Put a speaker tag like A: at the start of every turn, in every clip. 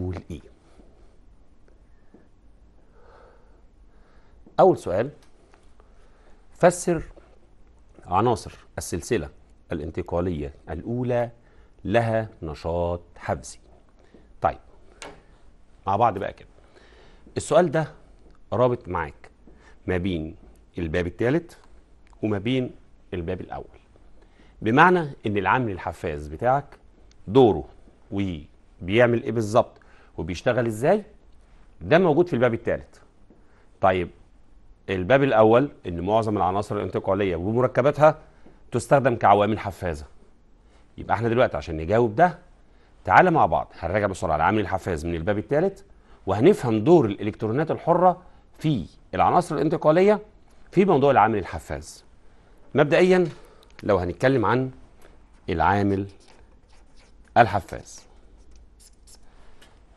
A: نقول ايه اول سؤال فسر عناصر السلسله الانتقاليه الاولى لها نشاط حفزي طيب مع بعض بقى كده السؤال ده رابط معاك ما بين الباب الثالث وما بين الباب الاول بمعنى ان العامل الحفاز بتاعك دوره وبيعمل ايه بالظبط وبيشتغل ازاي ده موجود في الباب الثالث طيب الباب الاول ان معظم العناصر الانتقاليه ومركباتها تستخدم كعوامل حفازه يبقى احنا دلوقتي عشان نجاوب ده تعالى مع بعض هنراجع بسرعه العامل الحفاز من الباب الثالث وهنفهم دور الالكترونات الحره في العناصر الانتقاليه في موضوع العامل الحفاز مبدئيا لو هنتكلم عن العامل الحفاز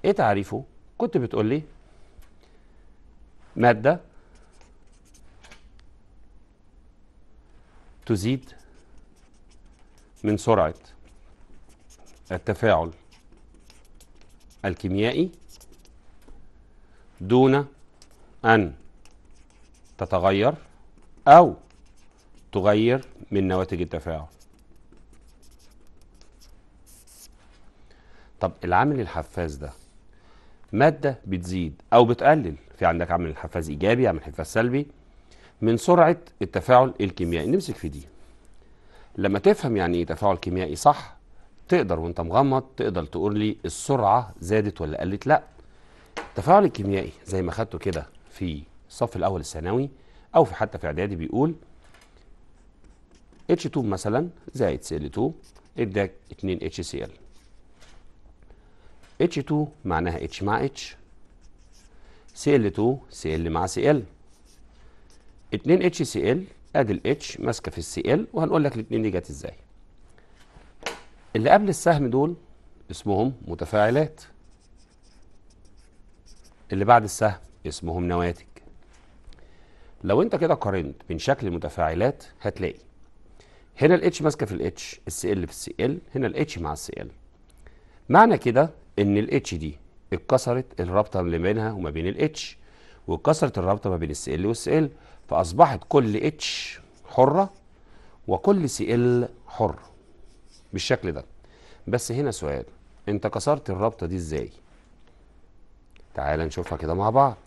A: ايه تعريفه كنت بتقول لي مادة تزيد من سرعة التفاعل الكيميائي دون أن تتغير أو تغير من نواتج التفاعل طب العامل الحفاز ده مادة بتزيد أو بتقلل في عندك عامل حفاز إيجابي عامل حفاز سلبي من سرعة التفاعل الكيميائي نمسك في دي لما تفهم يعني إيه تفاعل كيميائي صح تقدر وانت مغمض تقدر تقول لي السرعة زادت ولا قلت لا التفاعل الكيميائي زي ما خدته كده في الصف الأول الثانوي أو في حتى في إعدادي بيقول H2 مثلا زائد Cl2 اداك 2 HCl H2 معناها H مع H Cl2 Cl مع Cl 2 HCl ادي ال الاتش ماسكه في السي ال وهنقول لك الاثنين دي جت ازاي اللي قبل السهم دول اسمهم متفاعلات اللي بعد السهم اسمهم نواتج لو انت كده قارنت بين شكل المتفاعلات هتلاقي هنا الاتش ماسكه في الاتش السي ال في السي ال هنا الاتش مع السي ال معنى كده ان الاتش دي اتكسرت الرابطه اللي بينها وما بين الاتش واتكسرت الرابطه ما بين السي ال والسي ال فاصبحت كل اتش حره وكل سي ال حر بالشكل ده بس هنا سؤال انت كسرت الرابطه دي ازاي تعال نشوفها كده مع بعض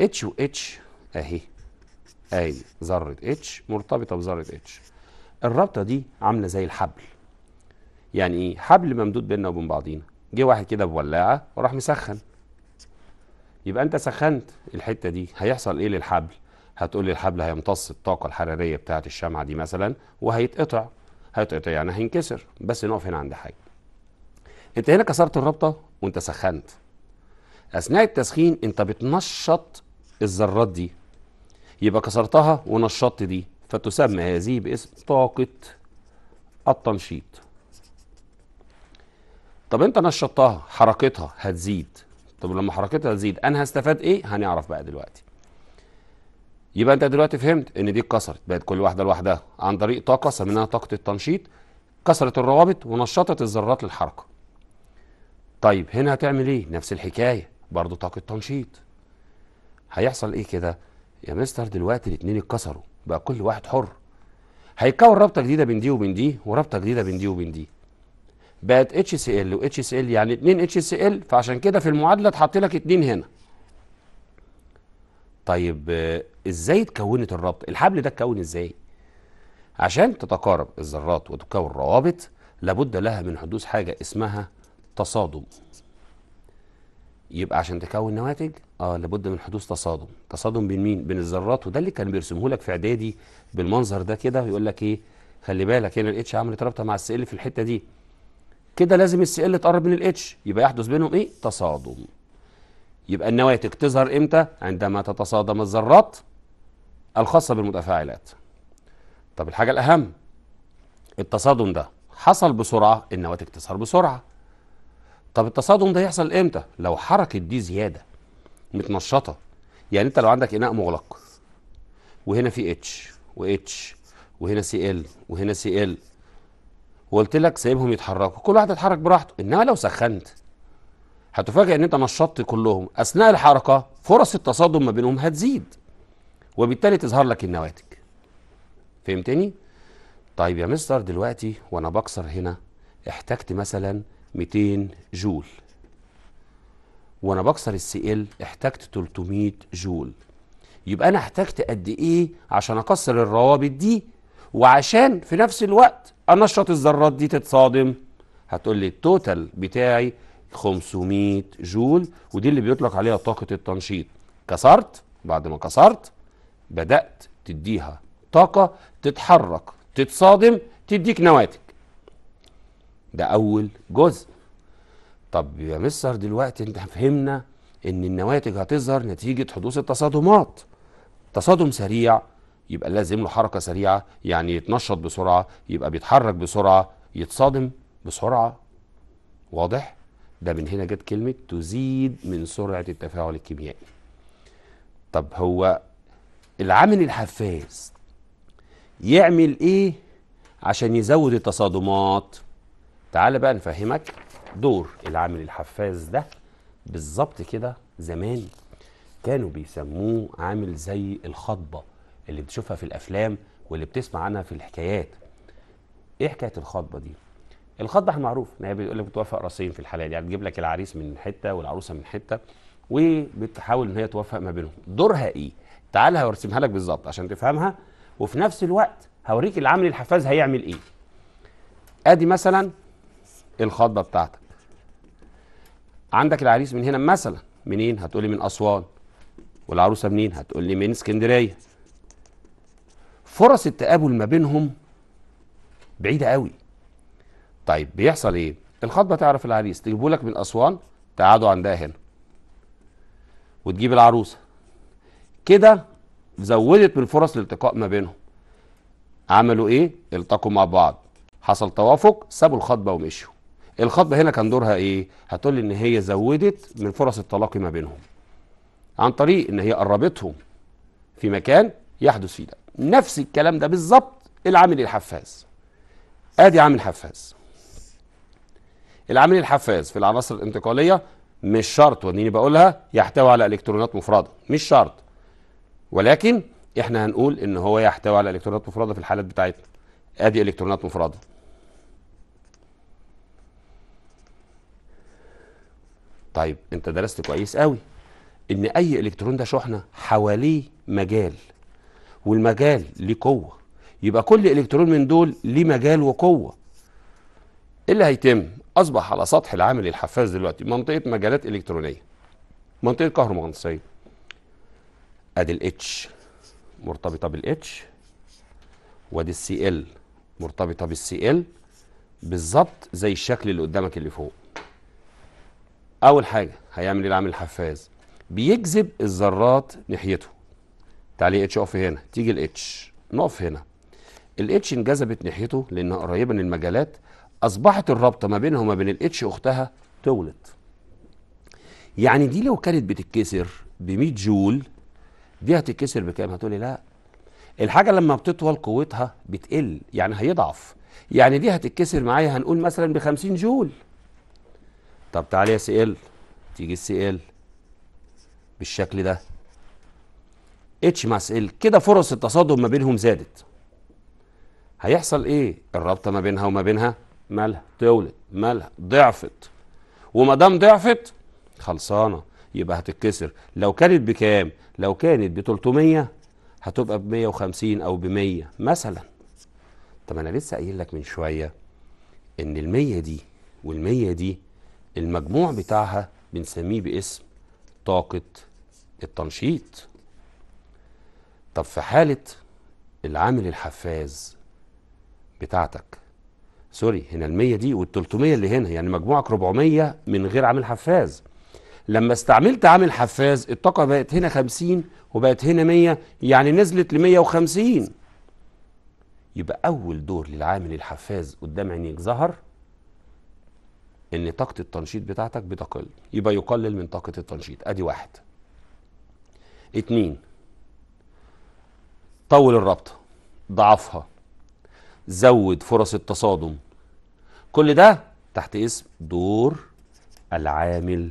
A: اتش و اتش اهي اي ذره اتش مرتبطه بذره اتش الرابطه دي عامله زي الحبل يعني ايه حبل ممدود بيننا وبين بعضينا جه واحد كده بولاعه وراح مسخن يبقى انت سخنت الحته دي هيحصل ايه للحبل هتقول لي الحبل هيمتص الطاقه الحراريه بتاعه الشمعه دي مثلا وهيتقطع هيتقطع يعني هينكسر بس نقف هنا عند حاجه انت هنا كسرت الرابطه وانت سخنت اثناء التسخين انت بتنشط الذرات دي يبقى كسرتها ونشطت دي فتسمى هذه باسم طاقه التنشيط طب انت نشطتها حركتها هتزيد طب لما حركتها تزيد انا هستفاد ايه هنعرف بقى دلوقتي يبقى انت دلوقتي فهمت ان دي اتكسرت بقت كل واحده لوحدها عن طريق طاقه سميناها طاقه التنشيط كسرت الروابط ونشطت الذرات للحركه طيب هنا هتعمل ايه نفس الحكايه برضه طاقه تنشيط هيحصل ايه كده يا مستر دلوقتي الاثنين اتكسروا بقى كل واحد حر هيتكون رابطه جديده بين دي وبين دي ورابطه جديده بين دي وبين دي بقت اتش سي ال واتش سي ال يعني 2 اتش سي ال فعشان كده في المعادله اتحط لك 2 هنا طيب آه، ازاي اتكونت الربط؟ الحبل ده اتكون ازاي عشان تتقارب الذرات وتكون روابط لابد لها من حدوث حاجه اسمها تصادم يبقى عشان تكون نواتج اه لابد من حدوث تصادم تصادم بين مين بين الذرات وده اللي كان بيرسمه لك في اعدادي بالمنظر ده كده يقول لك ايه خلي بالك هنا الاتش عملت رابطه مع السي ال في الحته دي كده لازم السي ال تقرب من الاتش يبقى يحدث بينهم ايه تصادم يبقى النواتج تظهر امتى عندما تتصادم الذرات الخاصه بالمتفاعلات طب الحاجه الاهم التصادم ده حصل بسرعه النواتج تظهر بسرعه طب التصادم ده يحصل امتى لو حركه دي زياده متنشطه يعني انت لو عندك اناء مغلق وهنا في اتش واتش وهنا سي ال وهنا سي ال وقلت لك سايبهم يتحركوا كل واحد يتحرك براحته انما لو سخنت هتفاجئ ان انت نشطت كلهم اثناء الحركه فرص التصادم ما بينهم هتزيد وبالتالي تظهر لك النواتج فهمتني طيب يا مستر دلوقتي وانا بكسر هنا احتجت مثلا 200 جول وانا بكسر السي ال احتجت 300 جول يبقى انا احتجت قد ايه عشان اكسر الروابط دي وعشان في نفس الوقت انشط الذرات دي تتصادم هتقول لي التوتال بتاعي 500 جول ودي اللي بيطلق عليها طاقه التنشيط كسرت بعد ما كسرت بدات تديها طاقه تتحرك تتصادم تديك نواتج ده اول جزء طب يا مستر دلوقتي انت فهمنا ان النواتج هتظهر نتيجه حدوث التصادمات تصادم سريع يبقى لازم له حركه سريعه يعني يتنشط بسرعه يبقى بيتحرك بسرعه يتصادم بسرعه واضح ده من هنا جت كلمه تزيد من سرعه التفاعل الكيميائي طب هو العامل الحفاز يعمل ايه عشان يزود التصادمات تعال بقى نفهمك دور العامل الحفاز ده بالظبط كده زمان كانوا بيسموه عامل زي الخضبه اللي بتشوفها في الافلام واللي بتسمع عنها في الحكايات ايه حكايه الخطبه دي الخطبه معروف ان هي بيقول لك بتوافق راسين في الحلال يعني تجيب لك العريس من حته والعروسه من حته وبتحاول ان هي توافق ما بينهم دورها ايه تعال هرسمها لك بالظبط عشان تفهمها وفي نفس الوقت هوريك العامل الحفاز هيعمل ايه ادي مثلا الخطبه بتاعتك عندك العريس من هنا مثلا منين هتقولي من اسوان والعروسه منين هتقولي من اسكندريه فرص التقابل ما بينهم بعيدة قوي طيب بيحصل ايه الخطبة تعرف العريس تجيبه لك من أسوان تقعدوا عندها هنا وتجيب العروسة كده زودت من فرص الالتقاء ما بينهم عملوا ايه التقوا مع بعض حصل توافق سابوا الخطبة ومشوا الخطبة هنا كان دورها ايه هتقول لي ان هي زودت من فرص التلاقي ما بينهم عن طريق ان هي قربتهم في مكان يحدث فيه ده نفس الكلام ده بالظبط العامل الحفاز ادي عامل حفاز العامل الحفاز في العناصر الانتقاليه مش شرط وديني بقولها يحتوي على الكترونات مفرده مش شرط ولكن احنا هنقول ان هو يحتوي على الكترونات مفرده في الحالات بتاعتنا ادي الكترونات مفرده طيب انت درست كويس قوي ان اي الكترون ده شحنه حواليه مجال والمجال ليه قوه يبقى كل الكترون من دول ليه مجال وقوه ايه اللي هيتم اصبح على سطح العامل الحفاز دلوقتي منطقه مجالات الكترونيه منطقه كهرومغناطيسيه ادي الاتش مرتبطه بالاتش وادي السي ال مرتبطه بالسي ال بالظبط زي الشكل اللي قدامك اللي فوق اول حاجه هيعمل ايه العامل الحفاز بيجذب الذرات ناحيته تعالي اتش اقف هنا تيجي الاتش نقف هنا الاتش انجذبت ناحيته لانها قريبه من المجالات اصبحت الرابطه ما بينها وما بين الاتش اختها تولد يعني دي لو كانت بتتكسر ب 100 جول دي هتتكسر بكام هتقولي لا الحاجه لما بتطول قوتها بتقل يعني هيضعف يعني دي هتتكسر معايا هنقول مثلا ب 50 جول طب تعالى يا سي ال تيجي السي ال بالشكل ده اتش ماس ال كده فرص التصادم ما بينهم زادت هيحصل ايه الرابطه ما بينها وما بينها مالها تولد مالها ضعفت وما دام ضعفت خلصانه يبقى هتتكسر لو كانت بكام لو كانت ب 300 هتبقى ب 150 او ب 100 مثلا طب انا لسه قايل لك من شويه ان ال 100 دي وال 100 دي المجموع بتاعها بنسميه باسم طاقه التنشيط طب في حالة العامل الحفاز بتاعتك سوري هنا المية دي والتلتمية اللي هنا يعني مجموعك 400 من غير عامل حفاز لما استعملت عامل حفاز الطاقة بقت هنا 50 وبقت هنا 100 يعني نزلت ل 150 يبقى أول دور للعامل الحفاز قدام عينيك ظهر إن طاقة التنشيط بتاعتك بتقل يبقى يقلل من طاقة التنشيط أدي واحد اتنين طول الرابطه ضعفها زود فرص التصادم كل ده تحت اسم دور العامل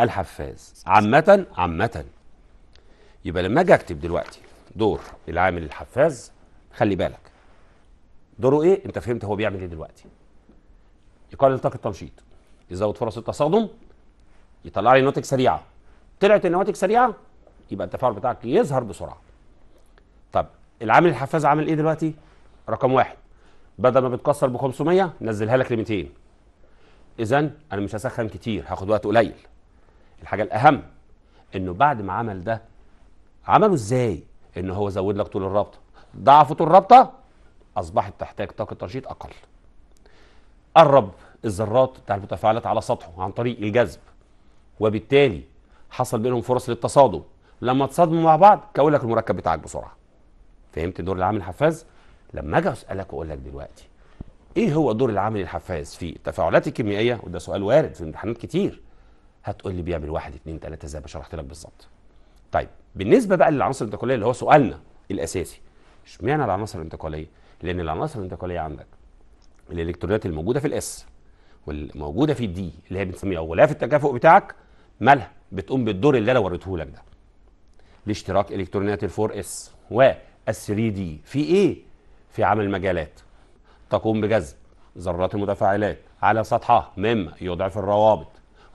A: الحفاز عامة عامة يبقى لما اجي اكتب دلوقتي دور العامل الحفاز خلي بالك دوره ايه انت فهمت هو بيعمل ايه دلوقتي يقلل طاقه التنشيط يزود فرص التصادم يطلع لي نواتج سريعه طلعت النواتج سريعه يبقى التفاعل بتاعك يظهر بسرعه طب العامل الحفاز عامل ايه دلوقتي رقم واحد بدل ما بتكسر ب 500 نزلها لك ل 200 اذا انا مش هسخن كتير هاخد وقت قليل الحاجه الاهم انه بعد ما عمل ده عمله ازاي ان هو زود لك طول الرابطه ضعف طول الرابطه اصبحت تحتاج طاقه ترشيد اقل قرب الذرات بتاع المتفاعلات على سطحه عن طريق الجذب وبالتالي حصل بينهم فرص للتصادم لما تصادموا مع بعض كون لك المركب بتاعك بسرعه فهمت دور العامل الحفاز لما اجي اسالك واقول لك دلوقتي ايه هو دور العامل الحفاز في التفاعلات الكيميائيه وده سؤال وارد في امتحانات كتير هتقول لي بيعمل واحد اتنين تلاته زي ما شرحت لك بالظبط طيب بالنسبه بقى للعناصر الانتقاليه اللي هو سؤالنا الاساسي اشمعنى العناصر الانتقاليه لان العناصر الانتقاليه عندك الالكترونات الموجوده في الاس والموجوده في الدي اللي هي بنسميها غلاف التكافؤ بتاعك مالها بتقوم بالدور اللي انا وريته لك ده لاشتراك الكترونات الفور اس و 3 دي في ايه في عمل مجالات تقوم بجذب ذرات المتفاعلات على سطحها مما يضعف الروابط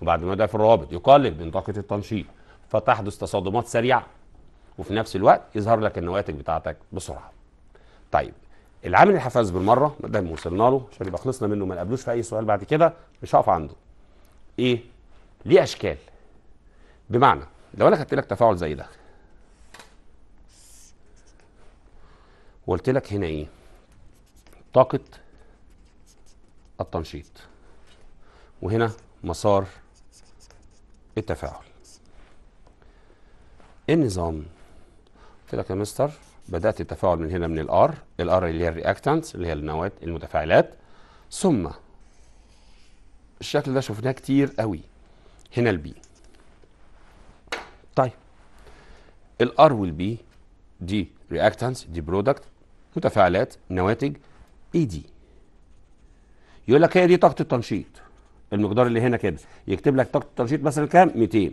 A: وبعد ما يضعف الروابط يقلل من طاقه التنشيط فتحدث تصادمات سريعه وفي نفس الوقت يظهر لك النواتج بتاعتك بسرعه طيب العامل الحفاز بالمره ما دام وصلنا له عشان يبقى خلصنا منه ما نقابلوش في اي سؤال بعد كده مش هقف عنده ايه ليه اشكال بمعنى لو انا خدت لك تفاعل زي ده وقلت لك هنا ايه طاقه التنشيط وهنا مسار التفاعل إيه النظام قلت لك يا مستر بدات التفاعل من هنا من الار الار اللي هي الرياكتانتس اللي هي النواه المتفاعلات ثم الشكل ده شفناه كتير قوي هنا البي طيب الار والبي دي رياكتانس دي برودكت متفاعلات نواتج اي دي يقول لك هي دي طاقه التنشيط المقدار اللي هنا كده يكتب لك طاقه التنشيط مثلا كام 200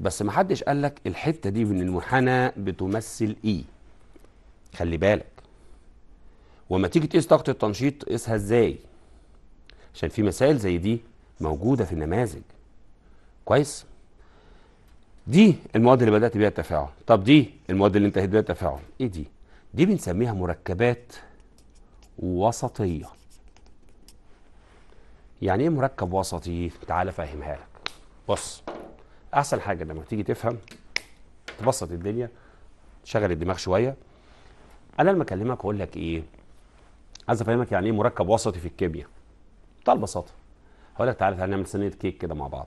A: بس ما حدش قال لك الحته دي من المنحنى بتمثل اي e. خلي بالك وما تيجي تقيس طاقه التنشيط قيسها ازاي عشان في مسائل زي دي موجوده في النماذج كويس دي المواد اللي بدات بيها التفاعل طب دي المواد اللي انتهت بيها التفاعل ايه دي دي بنسميها مركبات وسطية يعني ايه مركب وسطي تعال افهمها لك بص احسن حاجة لما تيجي تفهم تبسط الدنيا تشغل الدماغ شوية انا لما اكلمك اقول لك ايه عايز افهمك يعني ايه مركب وسطي في الكيمياء بكل بساطة هقول لك تعالى تعالى نعمل صينية كيك كده مع بعض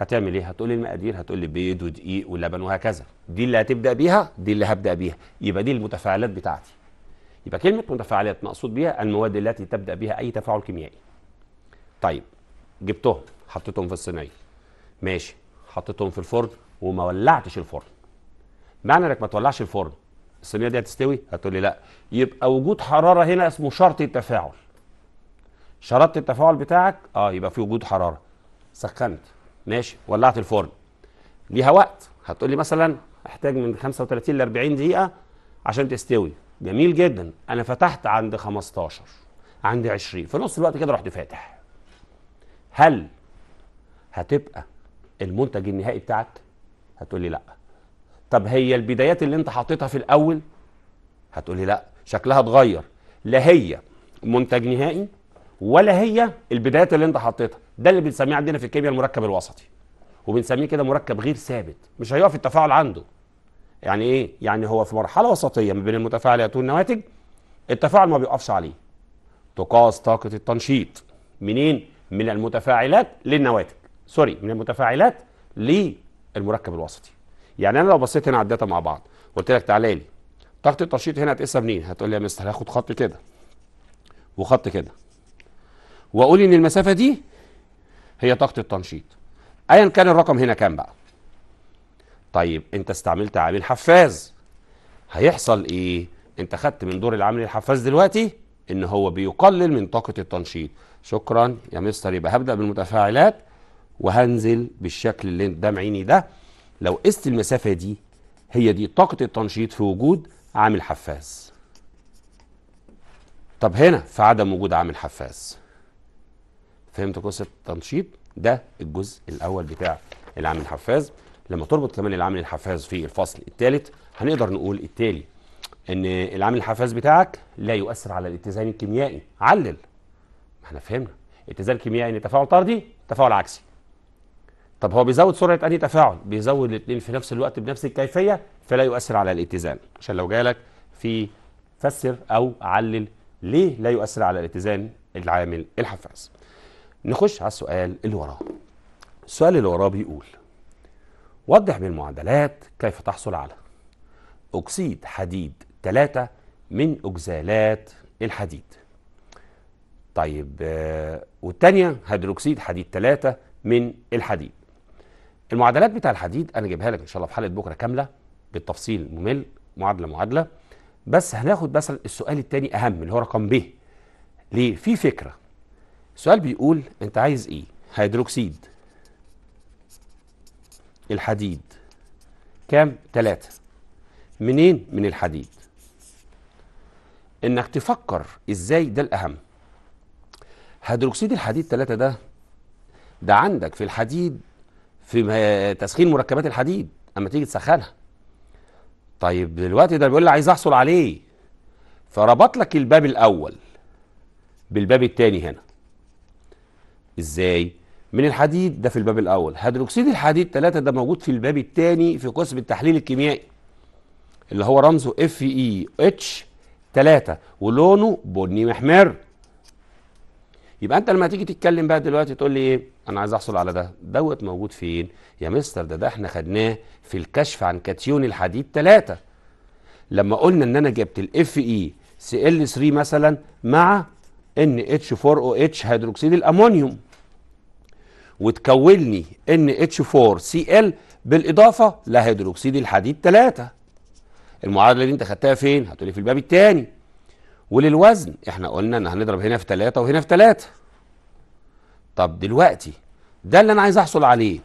A: هتعمل ايه هتقول لي المقادير هتقول لي بيض ودقيق ولبن وهكذا دي اللي هتبدا بيها دي اللي هبدا بيها يبقى دي المتفاعلات بتاعتي يبقى كلمه متفاعلات مقصود بيها المواد التي تبدا بها اي تفاعل كيميائي طيب جبتهم حطيتهم في الصينيه ماشي حطيتهم في الفرن وما ولعتش الفرن معنى انك ما تولعش الفرن الصينيه دي هتستوي هتقول لي لا يبقى وجود حراره هنا اسمه شرط التفاعل شرطت التفاعل بتاعك اه يبقى في وجود حراره سخنت ماشي ولعت الفرن ليها وقت هتقول لي مثلا احتاج من 35 ل 40 دقيقه عشان تستوي جميل جدا انا فتحت عند 15 عند 20 في نص الوقت كده رحت فاتح هل هتبقى المنتج النهائي بتاعك هتقول لي لا طب هي البدايات اللي انت حاططها في الاول هتقول لي لا شكلها اتغير لا هي منتج نهائي ولا هي البدايات اللي انت حطيتها ده اللي بنسميه عندنا في الكيمياء المركب الوسطي وبنسميه كده مركب غير ثابت مش هيقف التفاعل عنده يعني ايه يعني هو في مرحله وسطيه ما بين المتفاعلات والنواتج التفاعل ما بيقفش عليه تقاس طاقه التنشيط منين من المتفاعلات للنواتج سوري من المتفاعلات للمركب الوسطي يعني انا لو بصيت هنا على الداتا مع بعض قلت لك تعالى لي طاقه التنشيط هنا هتقيسها منين هتقول لي يا مستر هاخد خط كده وخط كده واقول ان المسافه دي هي طاقه التنشيط ايا كان الرقم هنا كام بقى طيب انت استعملت عامل حفاز هيحصل ايه انت خدت من دور العامل الحفاز دلوقتي ان هو بيقلل من طاقه التنشيط شكرا يا مستر يبقى هبدا بالمتفاعلات وهنزل بالشكل اللي قدام عيني ده لو قست المسافه دي هي دي طاقه التنشيط في وجود عامل حفاز طب هنا في عدم وجود عامل حفاز فهمت قصه التنشيط ده الجزء الاول بتاع العامل الحفاز لما تربط كمان العامل الحفاز في الفصل الثالث هنقدر نقول التالي ان العامل الحفاز بتاعك لا يؤثر على الاتزان الكيميائي علل ما احنا فهمنا اتزان كيميائي ان تفاعل طردي تفاعل عكسي طب هو بيزود سرعه انهي تفاعل بيزود الاثنين في نفس الوقت بنفس الكيفيه فلا يؤثر على الاتزان عشان لو جالك في فسر او علل ليه لا يؤثر على الاتزان العامل الحفاز نخش على السؤال اللي وراه السؤال اللي وراه بيقول وضح بالمعادلات كيف تحصل على أكسيد حديد 3 من أجزالات الحديد طيب آه، والتانية هيدروكسيد حديد 3 من الحديد المعادلات بتاع الحديد أنا جايبها لك إن شاء الله في حلقة بكرة كاملة بالتفصيل ممل معادلة معادلة بس هناخد مثلا السؤال التاني أهم اللي هو رقم ب ليه في فكرة السؤال بيقول انت عايز ايه هيدروكسيد الحديد كام ثلاثة منين من الحديد انك تفكر ازاي ده الاهم هيدروكسيد الحديد ثلاثة ده ده عندك في الحديد في تسخين مركبات الحديد اما تيجي تسخنها طيب دلوقتي ده بيقول لي عايز احصل عليه فربط لك الباب الاول بالباب الثاني هنا ازاي من الحديد ده في الباب الاول هيدروكسيد الحديد 3 ده موجود في الباب الثاني في قسم التحليل الكيميائي اللي هو رمزه اف اي اتش 3 ولونه بني محمر يبقى انت لما تيجي تتكلم بقى دلوقتي تقول لي ايه انا عايز احصل على ده دوت موجود فين يا مستر ده ده احنا خدناه في الكشف عن كاتيون الحديد 3 لما قلنا ان انا جبت الاف اي سي ال 3 e e مثلا مع ان اتش 4 او اتش هيدروكسيد الامونيوم وتكون لي NH4Cl بالإضافة لهيدروكسيد الحديد 3 المعادلة دي أنت خدتها فين؟ هتقولي في الباب التاني وللوزن احنا قلنا ان هنضرب هنا في 3 وهنا في 3 طب دلوقتي ده اللي انا عايز احصل عليه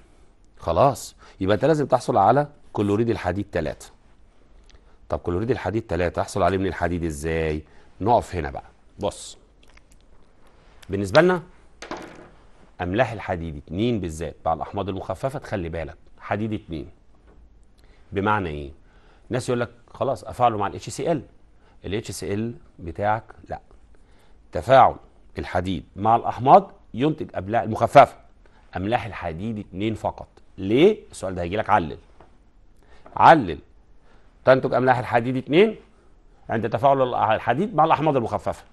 A: خلاص يبقى انت لازم تحصل على كلوريد الحديد 3 طب كلوريد الحديد 3 احصل عليه من الحديد ازاي نقف هنا بقى بص بالنسبه لنا املاح الحديد اتنين بالذات مع الاحماض المخففه تخلي بالك حديد اتنين بمعنى ايه؟ ناس يقول لك خلاص افعله مع الاتش سي ال الاتش سي ال بتاعك لا تفاعل الحديد مع الاحماض ينتج املاح مخففه املاح الحديد اتنين فقط ليه؟ السؤال ده هيجي لك علل علل تنتج املاح الحديد اتنين عند تفاعل الحديد مع الاحماض المخففه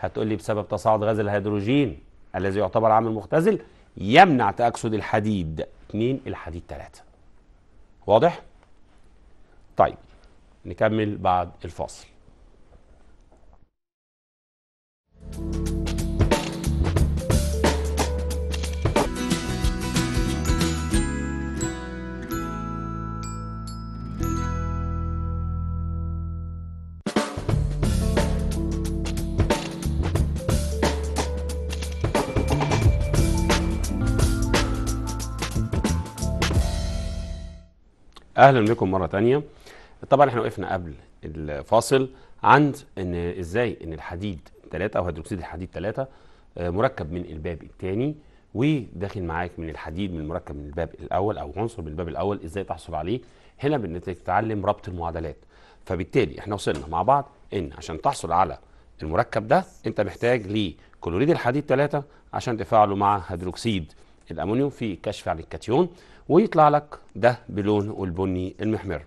A: هتقول لي بسبب تصاعد غاز الهيدروجين الذي يعتبر عامل مختزل يمنع تأكسد الحديد 2 الحديد 3 واضح؟ طيب نكمل بعد الفاصل اهلا بكم مره تانية طبعا احنا وقفنا قبل الفاصل عند ان ازاي ان الحديد ثلاثة او هيدروكسيد الحديد ثلاثة آه، مركب من الباب الثاني وداخل معاك من الحديد من المركب من الباب الاول او عنصر من الباب الاول ازاي تحصل عليه هنا بنتعلم ربط المعادلات فبالتالي احنا وصلنا مع بعض ان عشان تحصل على المركب ده انت محتاج لكلوريد الحديد ثلاثة عشان تفاعله مع هيدروكسيد الامونيوم في كشف عن الكاتيون ويطلع لك ده بلونه البني المحمر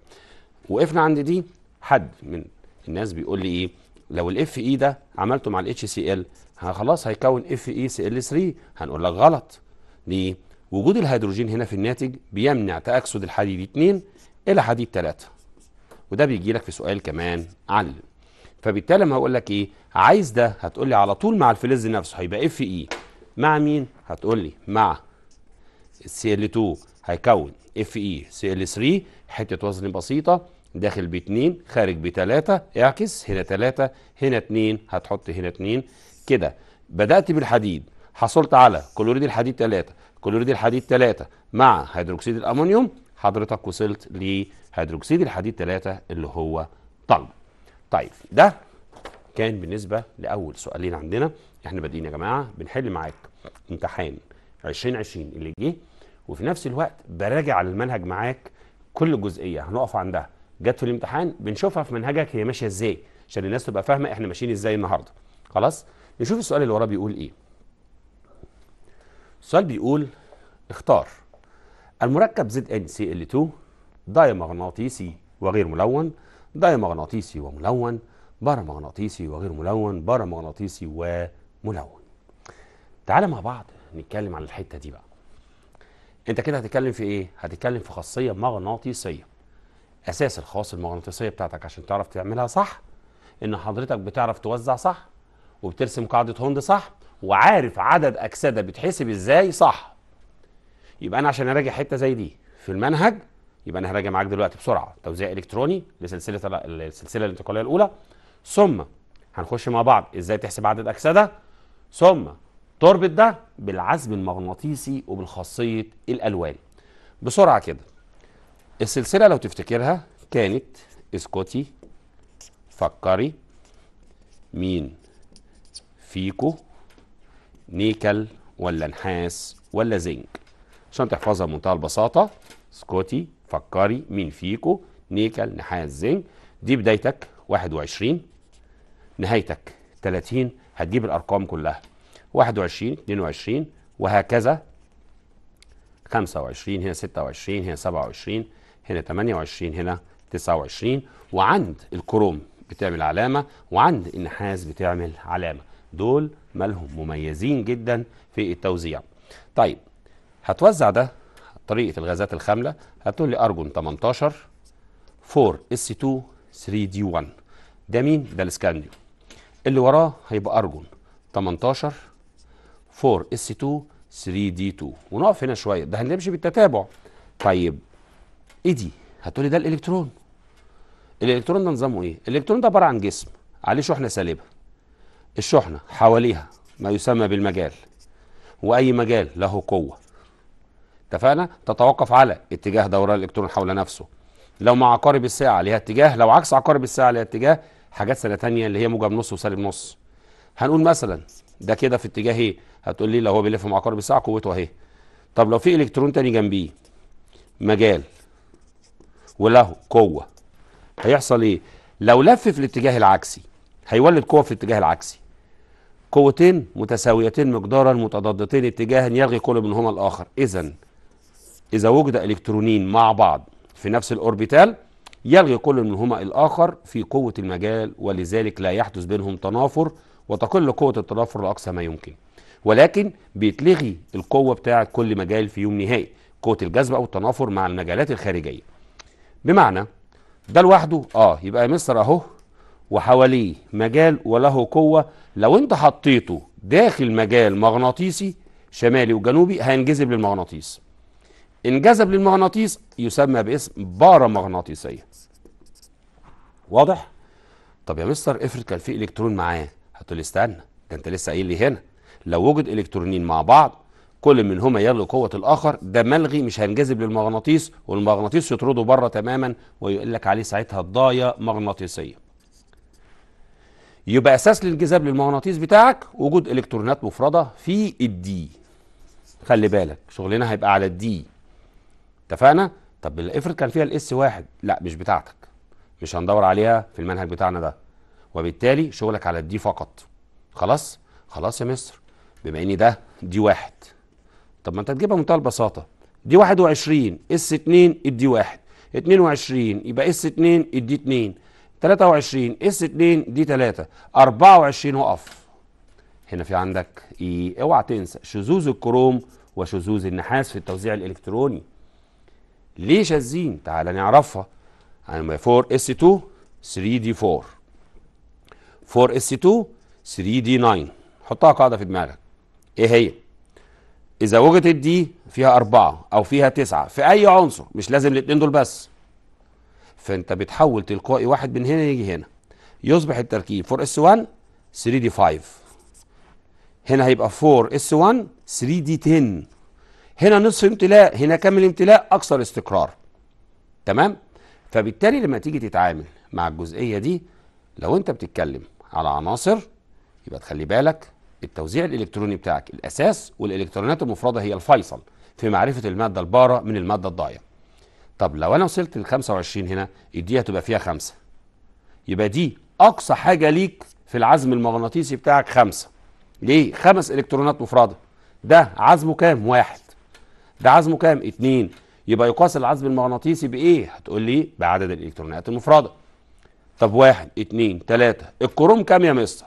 A: وقفنا عند دي حد من الناس بيقول لي ايه لو الاف اي e ده عملته مع الاتش سي ال خلاص هيكون اف اي سي ال 3 هنقول لك غلط ليه وجود الهيدروجين هنا في الناتج بيمنع تاكسد الحديد 2 الى حديد 3 وده بيجي لك في سؤال كمان علم فبالتالي ما هقول لك ايه عايز ده هتقول لي على طول مع الفلز نفسه هيبقى اف اي e مع مين هتقول لي مع السي ال 2 هيكون اف اي سي ال 3 حته وزن بسيطه داخل ب 2 خارج ب 3 اعكس هنا 3 هنا 2 هتحط هنا 2 كده بدات بالحديد حصلت على كلوريد الحديد 3 كلوريد الحديد 3 مع هيدروكسيد الامونيوم حضرتك وصلت لهيدروكسيد الحديد 3 اللي هو طلب طيب ده كان بالنسبه لاول سؤالين عندنا احنا بادئين يا جماعه بنحل معاك امتحان 2020 اللي جه وفي نفس الوقت براجع المنهج معاك كل جزئيه هنقف عندها جت في الامتحان بنشوفها في منهجك هي ماشيه ازاي عشان الناس تبقى فاهمه احنا ماشيين ازاي النهارده خلاص نشوف السؤال اللي وراه بيقول ايه السؤال بيقول اختار المركب زد ان سي ال 2 دايمغناطيسي وغير ملون دايمغناطيسي وملون بارامغناطيسي وغير ملون بارامغناطيسي وملون تعال مع بعض نتكلم عن الحته دي بقى انت كده هتتكلم في ايه هتتكلم في خاصيه مغناطيسيه اساس الخواص المغناطيسيه بتاعتك عشان تعرف تعملها صح ان حضرتك بتعرف توزع صح وبترسم قاعده هوند صح وعارف عدد اكسده بتحسب ازاي صح يبقى انا عشان اراجع حته زي دي في المنهج يبقى انا هراجع معاك دلوقتي بسرعه توزيع الكتروني لسلسله السلسله الانتقاليه الاولى ثم هنخش مع بعض ازاي تحسب عدد اكسده ثم تربط ده بالعزم المغناطيسي وبالخاصية الألوان بسرعة كده السلسلة لو تفتكرها كانت اسكتي فكري مين فيكو نيكل ولا نحاس ولا زنك عشان تحفظها بمنتهى البساطة اسكتي فكري مين فيكو نيكل نحاس زنك دي بدايتك 21 نهايتك 30 هتجيب الأرقام كلها 21 22 وهكذا 25 هنا 26 هنا 27 هنا 28 هنا 29 وعند الكروم بتعمل علامة وعند النحاس بتعمل علامة دول مالهم مميزين جدا في التوزيع طيب هتوزع ده طريقة الغازات الخاملة هتقول لي أرجون 18 4 اس 2 3 دي 1 ده مين؟ ده الاسكانديوم اللي وراه هيبقى أرجون 18 4 اس 2 3 دي 2 ونقف هنا شويه ده هنمشي بالتتابع طيب ايه دي هتقولي ده الالكترون الالكترون ده نظامه ايه الالكترون ده عباره عن جسم عليه شحنه سالبه الشحنه حواليها ما يسمى بالمجال واي مجال له قوه اتفقنا تتوقف على اتجاه دوران الالكترون حول نفسه لو مع عقارب الساعه ليها اتجاه لو عكس عقارب الساعه ليها اتجاه حاجات سنه ثانيه اللي هي موجب نص وسالب نص هنقول مثلا ده كده في اتجاه ايه هتقول لي لو هو بيلف مع عقارب الساعه قوته اهي طب لو في الكترون تاني جنبيه مجال وله قوه هيحصل ايه لو لف في الاتجاه العكسي هيولد قوه في الاتجاه العكسي قوتين متساويتين مقدارا متضادتين اتجاها يلغي كل منهما الاخر اذا اذا وجد الكترونين مع بعض في نفس الاوربيتال يلغي كل منهما الاخر في قوه المجال ولذلك لا يحدث بينهم تنافر وتقل قوه التنافر لاقصى ما يمكن ولكن بيتلغي القوه بتاعه كل مجال في يوم نهائي قوه الجذب او التنافر مع المجالات الخارجيه بمعنى ده لوحده اه يبقى مصر اهو وحواليه مجال وله قوه لو انت حطيته داخل مجال مغناطيسي شمالي وجنوبي هينجذب للمغناطيس انجذب للمغناطيس يسمى باسم بارة مغناطيسية واضح؟ طب يا مستر افرض كان في الكترون معاه هتقول استنى ده انت لسه قايل لي هنا لو وجد الكترونين مع بعض كل منهما يلغي قوة الآخر ده ملغي مش هينجذب للمغناطيس والمغناطيس يطرده بره تماما ويقول لك عليه ساعتها ضاية مغناطيسية يبقى أساس الانجذاب للمغناطيس بتاعك وجود إلكترونات مفردة في الدي خلي بالك شغلنا هيبقى على الدي اتفقنا؟ طب افرض كان فيها الاس واحد لا مش بتاعتك مش هندور عليها في المنهج بتاعنا ده وبالتالي شغلك على الدي فقط خلاص؟ خلاص يا مستر بما ان ده دي واحد طب ما انت تجيبها بمنتهى البساطه دي 21 اس 2 ادي واحد 22 يبقى اس 2 ادي 2 23 اس 2 دي 3 24 وقف هنا في عندك ايه اوعى تنسى شذوذ الكروم وشذوذ النحاس في التوزيع الالكتروني ليه شاذين تعال نعرفها 4 اس 2 3 دي 4 4 اس 2 3 دي 9 حطها قاعده في دماغك ايه هي اذا وجدت دي فيها اربعة او فيها تسعة في اي عنصر مش لازم الاتنين دول بس فانت بتحول تلقائي واحد من هنا يجي هنا يصبح التركيب 4 اس 1 3 دي 5 هنا هيبقى 4 اس 1 3 دي 10 هنا نصف امتلاء هنا كامل امتلاء اكثر استقرار تمام فبالتالي لما تيجي تتعامل مع الجزئيه دي لو انت بتتكلم على عناصر يبقى تخلي بالك التوزيع الالكتروني بتاعك الاساس والالكترونات المفرده هي الفيصل في معرفه الماده الباره من الماده الضايعه. طب لو انا وصلت ل 25 هنا دي هتبقى فيها خمسة يبقى دي اقصى حاجه ليك في العزم المغناطيسي بتاعك خمسة ليه خمس الكترونات مفرده ده عزمه كام واحد ده عزمه كام اتنين يبقى يقاس العزم المغناطيسي بايه هتقول لي بعدد الالكترونات المفرده طب واحد اتنين تلاتة الكروم كام يا مستر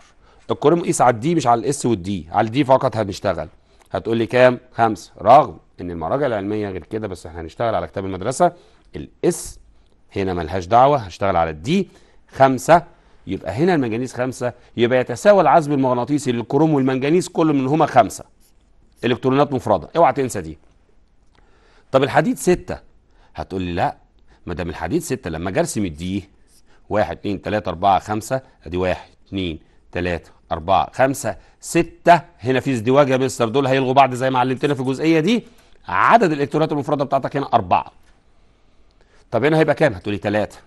A: الكوريم قيس على الدي مش على الاس والدي على الدي فقط هنشتغل هتقول لي كام خمسة رغم ان المراجع العلميه غير كده بس احنا هنشتغل على كتاب المدرسه الاس هنا ملهاش دعوه هشتغل على الدي خمسة يبقى هنا المنجنيز خمسة يبقى يتساوى العزم المغناطيسي للكروم والمنجنيز كل منهما خمسة الكترونات مفرده اوعى تنسى دي طب الحديد ستة هتقول لي لا ما دام الحديد ستة لما ارسم الدي واحد اتنين تلاتة اربعة خمسة ادي واحد اتنين 3 4 5 6 هنا في ازدواج يا مستر دول هيلغوا بعض زي ما علمتنا في الجزئيه دي عدد الالكترونات المفرده بتاعتك هنا أربعة طب هنا هيبقى كام هتقولي ثلاثة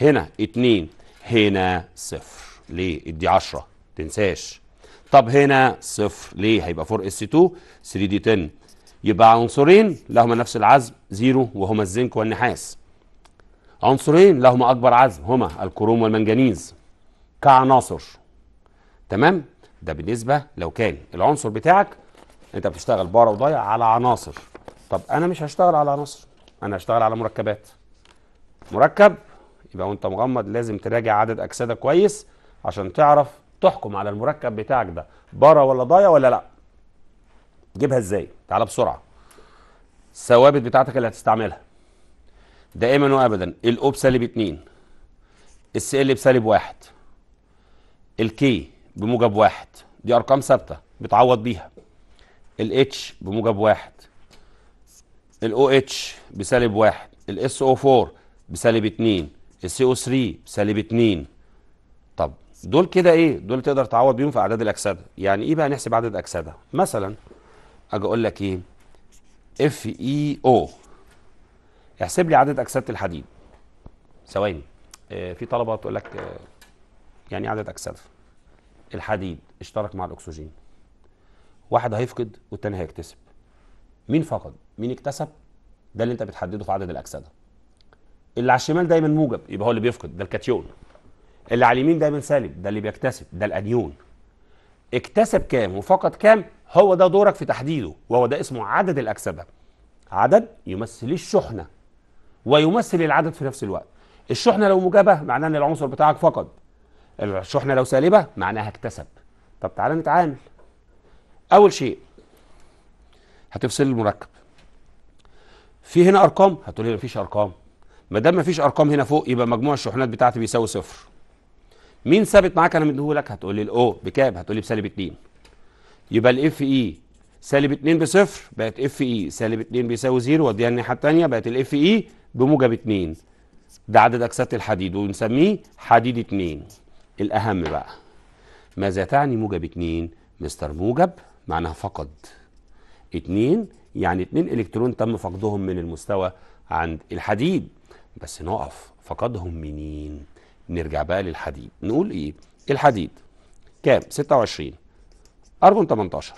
A: هنا اتنين هنا صفر ليه ادي 10 تنساش طب هنا صفر ليه هيبقى 4 اس 2 3 دي 10 يبقى عنصرين لهما نفس العزم زيرو وهما الزنك والنحاس عنصرين لهما اكبر عزم هما الكروم والمنجنيز كعناصر تمام ده بالنسبه لو كان العنصر بتاعك انت بتشتغل بره وضايع على عناصر طب انا مش هشتغل على عناصر انا هشتغل على مركبات مركب يبقى وانت مغمض لازم تراجع عدد اجسادك كويس عشان تعرف تحكم على المركب بتاعك ده بره ولا ضايع ولا لا تجيبها ازاي تعالى بسرعه الثوابت بتاعتك اللي هتستعملها دائما وابدا الاو بسالب 2 السي ال بسالب 1 الكي بموجب واحد دي ارقام ثابته بتعوض بيها الاتش بموجب واحد الاو اتش بسالب واحد الاس او 4 بسالب 2 السي او 3 بسالب 2 طب دول كده ايه دول تقدر تعوض بيهم في اعداد الاكسده يعني ايه بقى نحسب عدد اكسده مثلا اجي اقول لك ايه اف اي او احسب لي عدد اكسده الحديد ثواني آه في طلبه تقول لك آه يعني عدد اكسده الحديد اشترك مع الاكسجين واحد هيفقد والتاني هيكتسب مين فقد مين اكتسب ده اللي انت بتحدده في عدد الاكسده اللي على الشمال دايما موجب يبقى هو اللي بيفقد ده الكاتيون اللي على اليمين دايما سالب ده اللي بيكتسب ده الانيون اكتسب كام وفقد كام هو ده دورك في تحديده وهو ده اسمه عدد الاكسده عدد يمثل الشحنه ويمثل العدد في نفس الوقت الشحنه لو موجبه معناه ان العنصر بتاعك فقد الشحنه لو سالبه معناها اكتسب طب تعالى نتعامل اول شيء هتفصل المركب في هنا ارقام هتقول لي مفيش ارقام ما دام مفيش ارقام هنا فوق يبقى مجموع الشحنات بتاعتي بيساوي صفر مين ثابت معاك انا مديهولك هتقول لي الاو بكام هتقول لي بسالب 2 يبقى الاف اي e سالب 2 بصفر بقت اف اي e سالب 2 بيساوي زيرو واديها الناحيه الثانيه بقت الاف اي e بموجب 2 ده عدد اكسات الحديد ونسميه حديد 2 الأهم بقى ماذا تعني موجب اتنين مستر موجب معناها فقد اتنين يعني اتنين إلكترون تم فقدهم من المستوى عند الحديد بس نقف فقدهم منين نرجع بقى للحديد نقول ايه الحديد كام 26 ارجون 18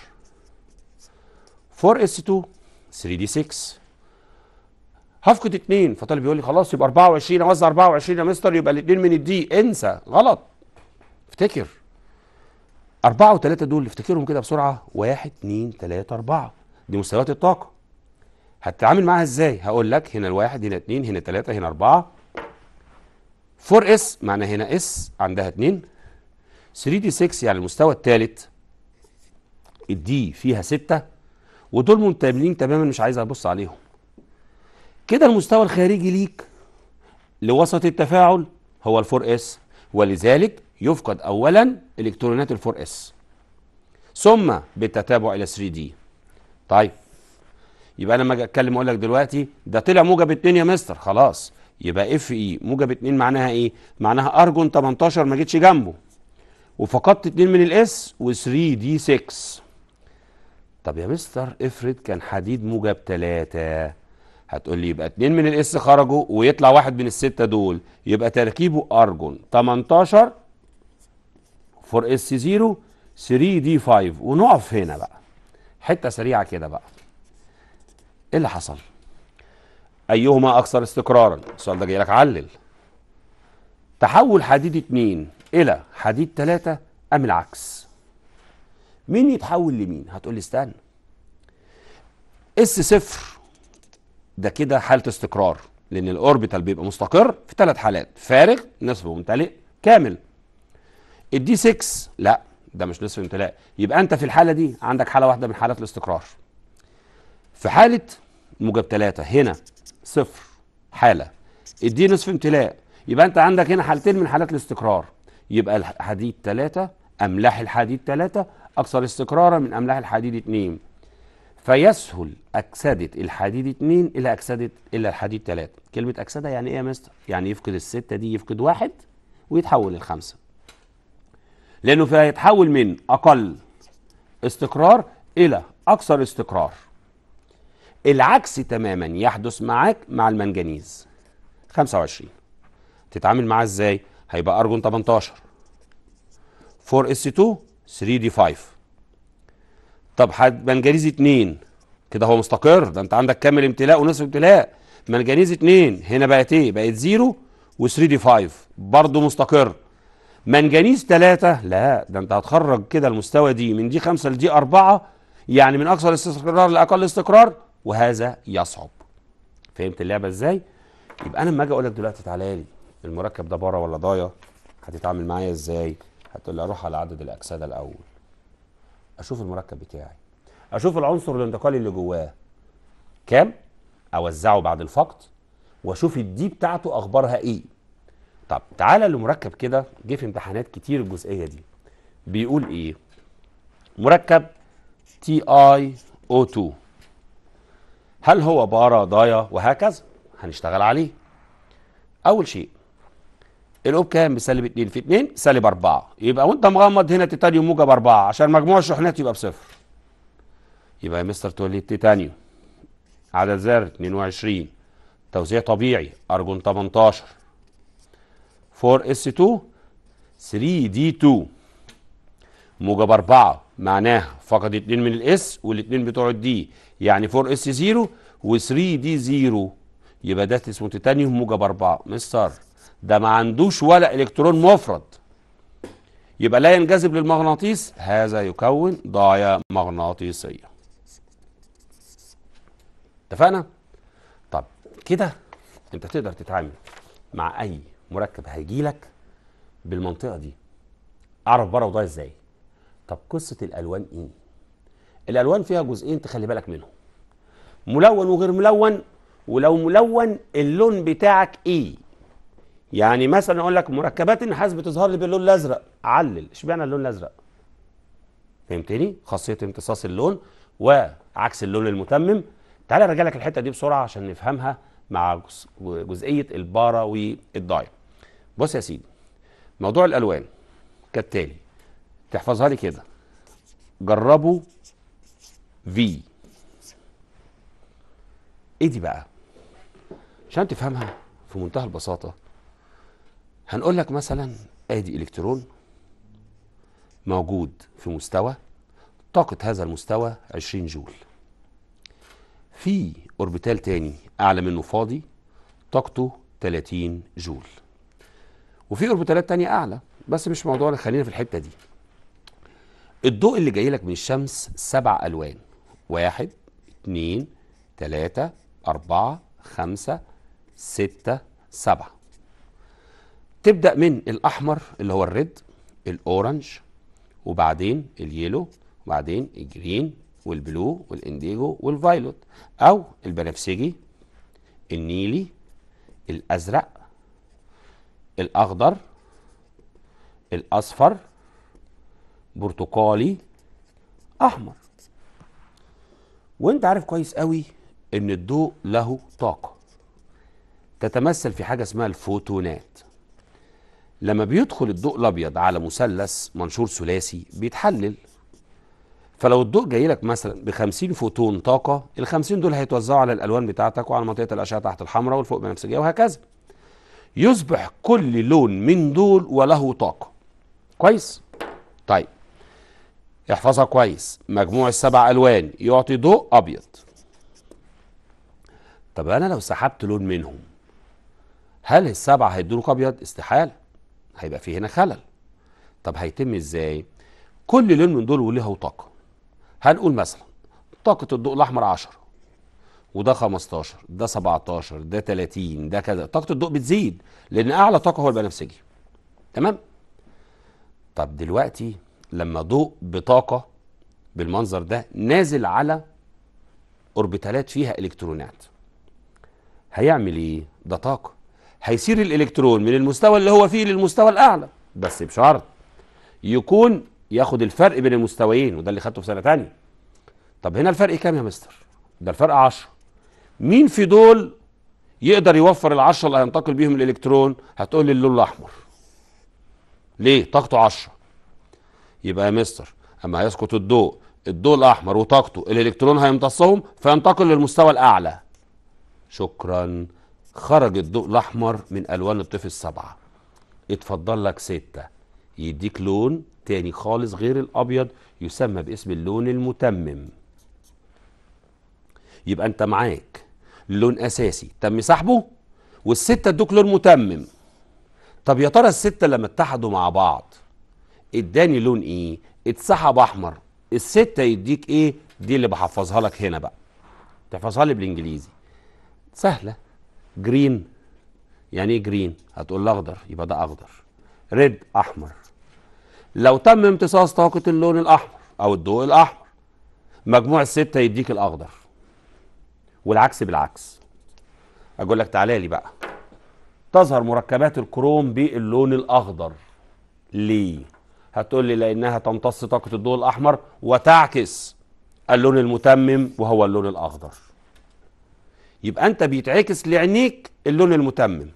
A: 4 اس 2 3 دي 6 هفقد 2 فطالب يقول لي خلاص يبقى 24 اوزع 24 يا مستر يبقى الاتنين من الدي انسى غلط افتكر أربعة وثلاثة دول افتكرهم كده بسرعة واحد اتنين تلاتة أربعة دي مستويات الطاقة هتتعامل معاها ازاي؟ هقول لك هنا الواحد هنا اتنين هنا تلاتة هنا أربعة 4 اس معنى هنا اس عندها اتنين 3 دي 6 يعني المستوى الثالث الدي فيها ستة ودول منتملين تماما مش عايز ابص عليهم كده المستوى الخارجي ليك لوسط التفاعل هو الفور اس ولذلك يفقد أولا إلكترونات الفور اس ثم بالتتابع إلى 3 دي طيب يبقى أنا لما أجي أتكلم أقول لك دلوقتي ده طلع موجب 2 يا مستر خلاص يبقى اف اي e موجب 2 معناها ايه؟ معناها ارجون 18 ما جتش جنبه وفقدت 2 من الاس و3 دي 6 طب يا مستر افرض كان حديد موجب 3 هتقول لي يبقى 2 من الاس خرجوا ويطلع واحد من السته دول يبقى تركيبه ارجون 18 فور اس 0 3 دي 5 ونقف هنا بقى حته سريعه كده بقى ايه اللي حصل ايهما اكثر استقرارا السؤال ده جاي لك علل تحول حديد 2 الى حديد 3 ام العكس مين يتحول لمين هتقول لي استنى اس صفر ده كده حاله استقرار لان الاوربيتال بيبقى مستقر في ثلاث حالات فارغ نصف ممتلئ كامل الدي 6 لا ده مش نصف امتلاء يبقى انت في الحاله دي عندك حاله واحده من حالات الاستقرار في حاله موجب 3 هنا صفر حاله الدي نصف امتلاء يبقى انت عندك هنا حالتين من حالات الاستقرار يبقى الحديد 3 املاح الحديد 3 اكثر استقرارا من املاح الحديد 2 فيسهل اكسده الحديد 2 الى اكسده الى الحديد 3 كلمه اكسده يعني ايه يا مستر يعني يفقد الستة دي يفقد واحد ويتحول للخمسة لأنه فهيتحول من أقل استقرار إلى أكثر استقرار العكس تماما يحدث معاك مع المنجنيز 25 تتعامل معاه ازاي هيبقى ارجون 18 4 اس 2 3 دي 5 طب منجنيز 2 كده هو مستقر ده انت عندك كامل امتلاء ونصف امتلاء منجنيز 2 هنا بقت ايه بقت 0 و 3 دي 5 برضه مستقر منجنيز ثلاثة لا ده انت هتخرج كده المستوى دي من دي خمسة لدي أربعة يعني من أقصى الاستقرار لأقل استقرار وهذا يصعب فهمت اللعبة ازاي؟ يبقى أنا لما أجي أقول لك دلوقتي تعالى لي المركب ده بره ولا ضايع هتتعامل معايا ازاي؟ هتقول لي أروح على عدد الأكسدة الأول أشوف المركب بتاعي أشوف العنصر الانتقالي اللي جواه كام؟ أوزعه بعد الفقد وأشوف الدي بتاعته أخبارها إيه؟ طب تعالى لمركب كده جه في امتحانات كتير الجزئيه دي بيقول ايه مركب تي اي او 2 هل هو بارا ضايا وهكذا هنشتغل عليه اول شيء الأوب كام بسالب 2 في 2 سالب 4 يبقى وانت مغمض هنا تيتانيوم موجب 4 عشان مجموع الشحنات يبقى بصفر يبقى يا مستر تقول لي التيتانيوم عدد ذر 22 توزيع طبيعي ارجون 18 4S2 3D2 موجب 4 معناها فقد 2 من الاس والاثنين بتوع الدي يعني 4 اس 0 و3 دي 0 يبقى ده اسمه تيتانيوم موجب 4 مستر ده ما عندوش ولا الكترون مفرد يبقى لا ينجذب للمغناطيس هذا يكون ضايه مغناطيسيه اتفقنا طب كده انت تقدر تتعامل مع اي مركب هيجي لك بالمنطقه دي اعرف بره وضايع ازاي طب قصه الالوان ايه الالوان فيها جزئين تخلي بالك منهم ملون وغير ملون ولو ملون اللون بتاعك ايه يعني مثلا اقول لك مركبات النحاس بتظهر لي باللون الازرق علل اشمعنى اللون الازرق فهمتني خاصيه امتصاص اللون وعكس اللون المتمم تعالى ارجع لك الحته دي بسرعه عشان نفهمها مع جزئيه البارا الضايع بص يا سيدي موضوع الالوان كالتالي تحفظها لي كده جربوا في ايه دي بقى عشان تفهمها في منتهى البساطه هنقول لك مثلا ادي الكترون موجود في مستوى طاقه هذا المستوى 20 جول في اوربيتال تاني اعلى منه فاضي طاقته 30 جول وفي اوربيتالات تانية اعلى بس مش موضوعنا خلينا في الحته دي الضوء اللي جاي لك من الشمس سبع الوان واحد اتنين تلاتة أربعة خمسة ستة سبعة تبدأ من الأحمر اللي هو الريد الأورنج وبعدين اليلو وبعدين الجرين والبلو والانديجو والفايلوت أو البنفسجي النيلي الأزرق الأخضر الأصفر برتقالي أحمر وانت عارف كويس قوي ان الضوء له طاقة تتمثل في حاجة اسمها الفوتونات لما بيدخل الضوء الابيض على مثلث منشور ثلاثي بيتحلل فلو الضوء جاي لك مثلا ب 50 فوتون طاقه ال 50 دول هيتوزعوا على الالوان بتاعتك وعلى منطقه الاشعه تحت الحمراء والفوق بنفسجيه وهكذا يصبح كل لون من دول وله طاقة كويس طيب احفظها كويس مجموع السبع ألوان يعطي ضوء أبيض طب أنا لو سحبت لون منهم هل السبعة هيدولك أبيض استحالة هيبقى في هنا خلل طب هيتم إزاي كل لون من دول وله طاقة هنقول مثلا طاقة الضوء الأحمر 10 وده 15 ده 17 ده 30 ده كذا طاقه الضوء بتزيد لان اعلى طاقه هو البنفسجي تمام طب دلوقتي لما ضوء بطاقه بالمنظر ده نازل على اوربيتالات فيها الكترونات هيعمل ايه ده طاقه هيسير الالكترون من المستوى اللي هو فيه للمستوى الاعلى بس بشرط يكون ياخد الفرق بين المستويين وده اللي خدته في سنه ثانيه طب هنا الفرق كام يا مستر ده الفرق 10 مين في دول يقدر يوفر العشرة اللي هينتقل بيهم الالكترون هتقول لي اللون الاحمر ليه طاقته عشرة يبقى يا مستر اما هيسقط الضوء الضوء الاحمر وطاقته الالكترون هيمتصهم فينتقل للمستوى الاعلى شكرا خرج الضوء الاحمر من الوان الطيف السبعه اتفضل لك سته يديك لون تاني خالص غير الابيض يسمى باسم اللون المتمم يبقى انت معاك لون اساسي تم صاحبه والسته ادوك لون متمم طب يا ترى السته لما اتحدوا مع بعض اداني لون ايه اتسحب احمر السته يديك ايه دي اللي بحفظها لك هنا بقى تحفظها لي بالانجليزي سهله جرين يعني ايه جرين هتقول اخضر يبقى ده اخضر ريد احمر لو تم امتصاص طاقه اللون الاحمر او الضوء الاحمر مجموع السته يديك الاخضر والعكس بالعكس اقول لك تعالى لي بقى تظهر مركبات الكروم باللون الاخضر ليه هتقول لي لانها تمتص طاقه الضوء الاحمر وتعكس اللون المتمم وهو اللون الاخضر يبقى انت بيتعكس لعينيك اللون المتمم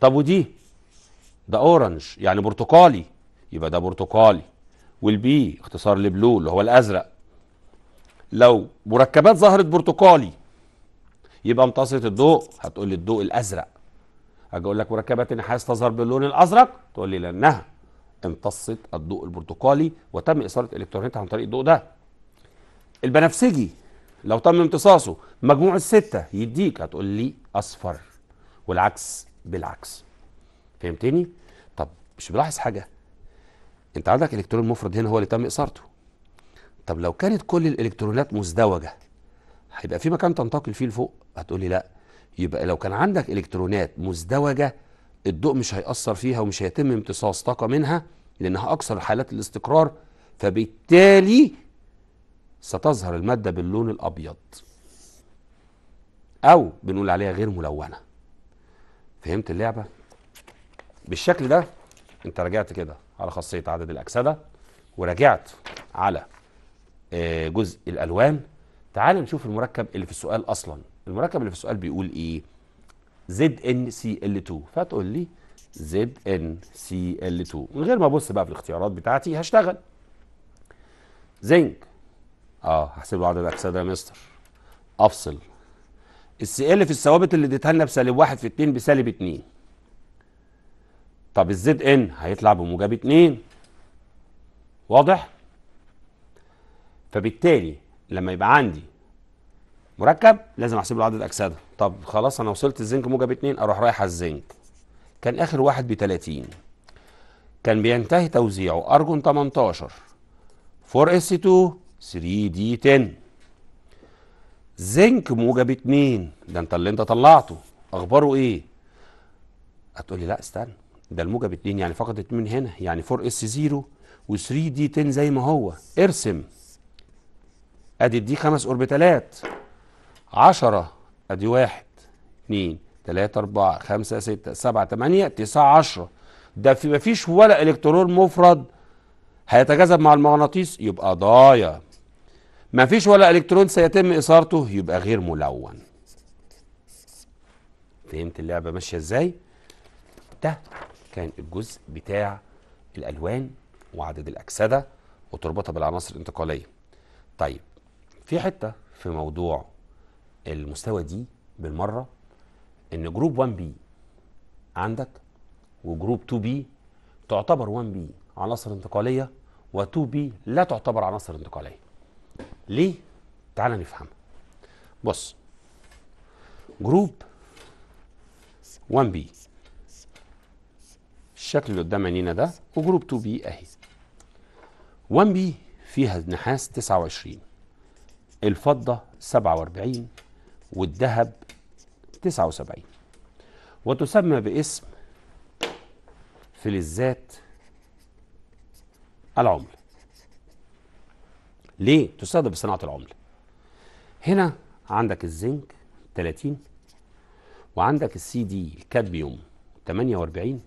A: طب ودي ده اورنج يعني برتقالي يبقى ده برتقالي والبي اختصار لبلو اللي هو الازرق لو مركبات ظهرت برتقالي يبقى امتصت الضوء هتقول لي الضوء الازرق اجي اقول لك مركبات النحاس تظهر باللون الازرق تقول لي لانها امتصت الضوء البرتقالي وتم اثاره الكترونيتها عن طريق الضوء ده البنفسجي لو تم امتصاصه مجموع الستة يديك هتقول لي اصفر والعكس بالعكس فهمتني طب مش بلاحظ حاجه انت عندك الكترون المفرد هنا هو اللي تم اثارته طب لو كانت كل الالكترونات مزدوجه هيبقى في مكان تنتقل فيه لفوق هتقولي لا يبقى لو كان عندك الكترونات مزدوجه الضوء مش هيأثر فيها ومش هيتم امتصاص طاقه منها لانها اكثر حالات الاستقرار فبالتالي ستظهر الماده باللون الابيض او بنقول عليها غير ملونه فهمت اللعبه بالشكل ده انت رجعت كده على خاصيه عدد الاكسده ورجعت على آه، جزء الالوان تعال نشوف المركب اللي في السؤال اصلا المركب اللي في السؤال بيقول ايه زد ان سي ال 2 فتقول لي زد ان سي ال 2 من غير ما ابص بقى في الاختيارات بتاعتي هشتغل زنك اه هحسب له عدد اكسده يا مستر افصل السي ال في الثوابت اللي اديتها لنا بسالب 1 في 2 بسالب 2 طب الزد ان هيطلع بموجب 2 واضح فبالتالي لما يبقى عندي مركب لازم احسب له عدد اكسده طب خلاص انا وصلت الزنك موجب 2 اروح رايح على الزنك كان اخر واحد ب 30 كان بينتهي توزيعه ارجون 18 4 اس 2 3 دي 10 زنك موجب 2 ده انت اللي انت طلعته اخباره ايه هتقول لي لا استنى ده الموجب 2 يعني فقدت من هنا يعني 4 اس 0 و3 دي 10 زي ما هو ارسم ادي دي خمس اوربيتالات 10 ادي 1 2 3 4 5 6 7 8 9 10 ده في مفيش ولا الكترون مفرد هيتجاذب مع المغناطيس يبقى ضايع مفيش ولا الكترون سيتم اثارته يبقى غير ملون فهمت اللعبه ماشيه ازاي ده كان الجزء بتاع الالوان وعدد الاكسده وتربطها بالعناصر الانتقاليه طيب في حته في موضوع المستوى دي بالمره ان جروب 1 بي عندك وجروب 2 بي تعتبر 1 بي عناصر انتقاليه و2 بي لا تعتبر عناصر انتقاليه ليه تعال نفهمها بص جروب 1 بي الشكل اللي قدام عينينا ده وجروب 2 بي اهي 1 بي فيها نحاس 29 الفضة 47 والذهب 79 وتسمى باسم فلزات العملة ليه تستخدم في صناعة العملة هنا عندك الزنك 30 وعندك السي دي الكادميوم 48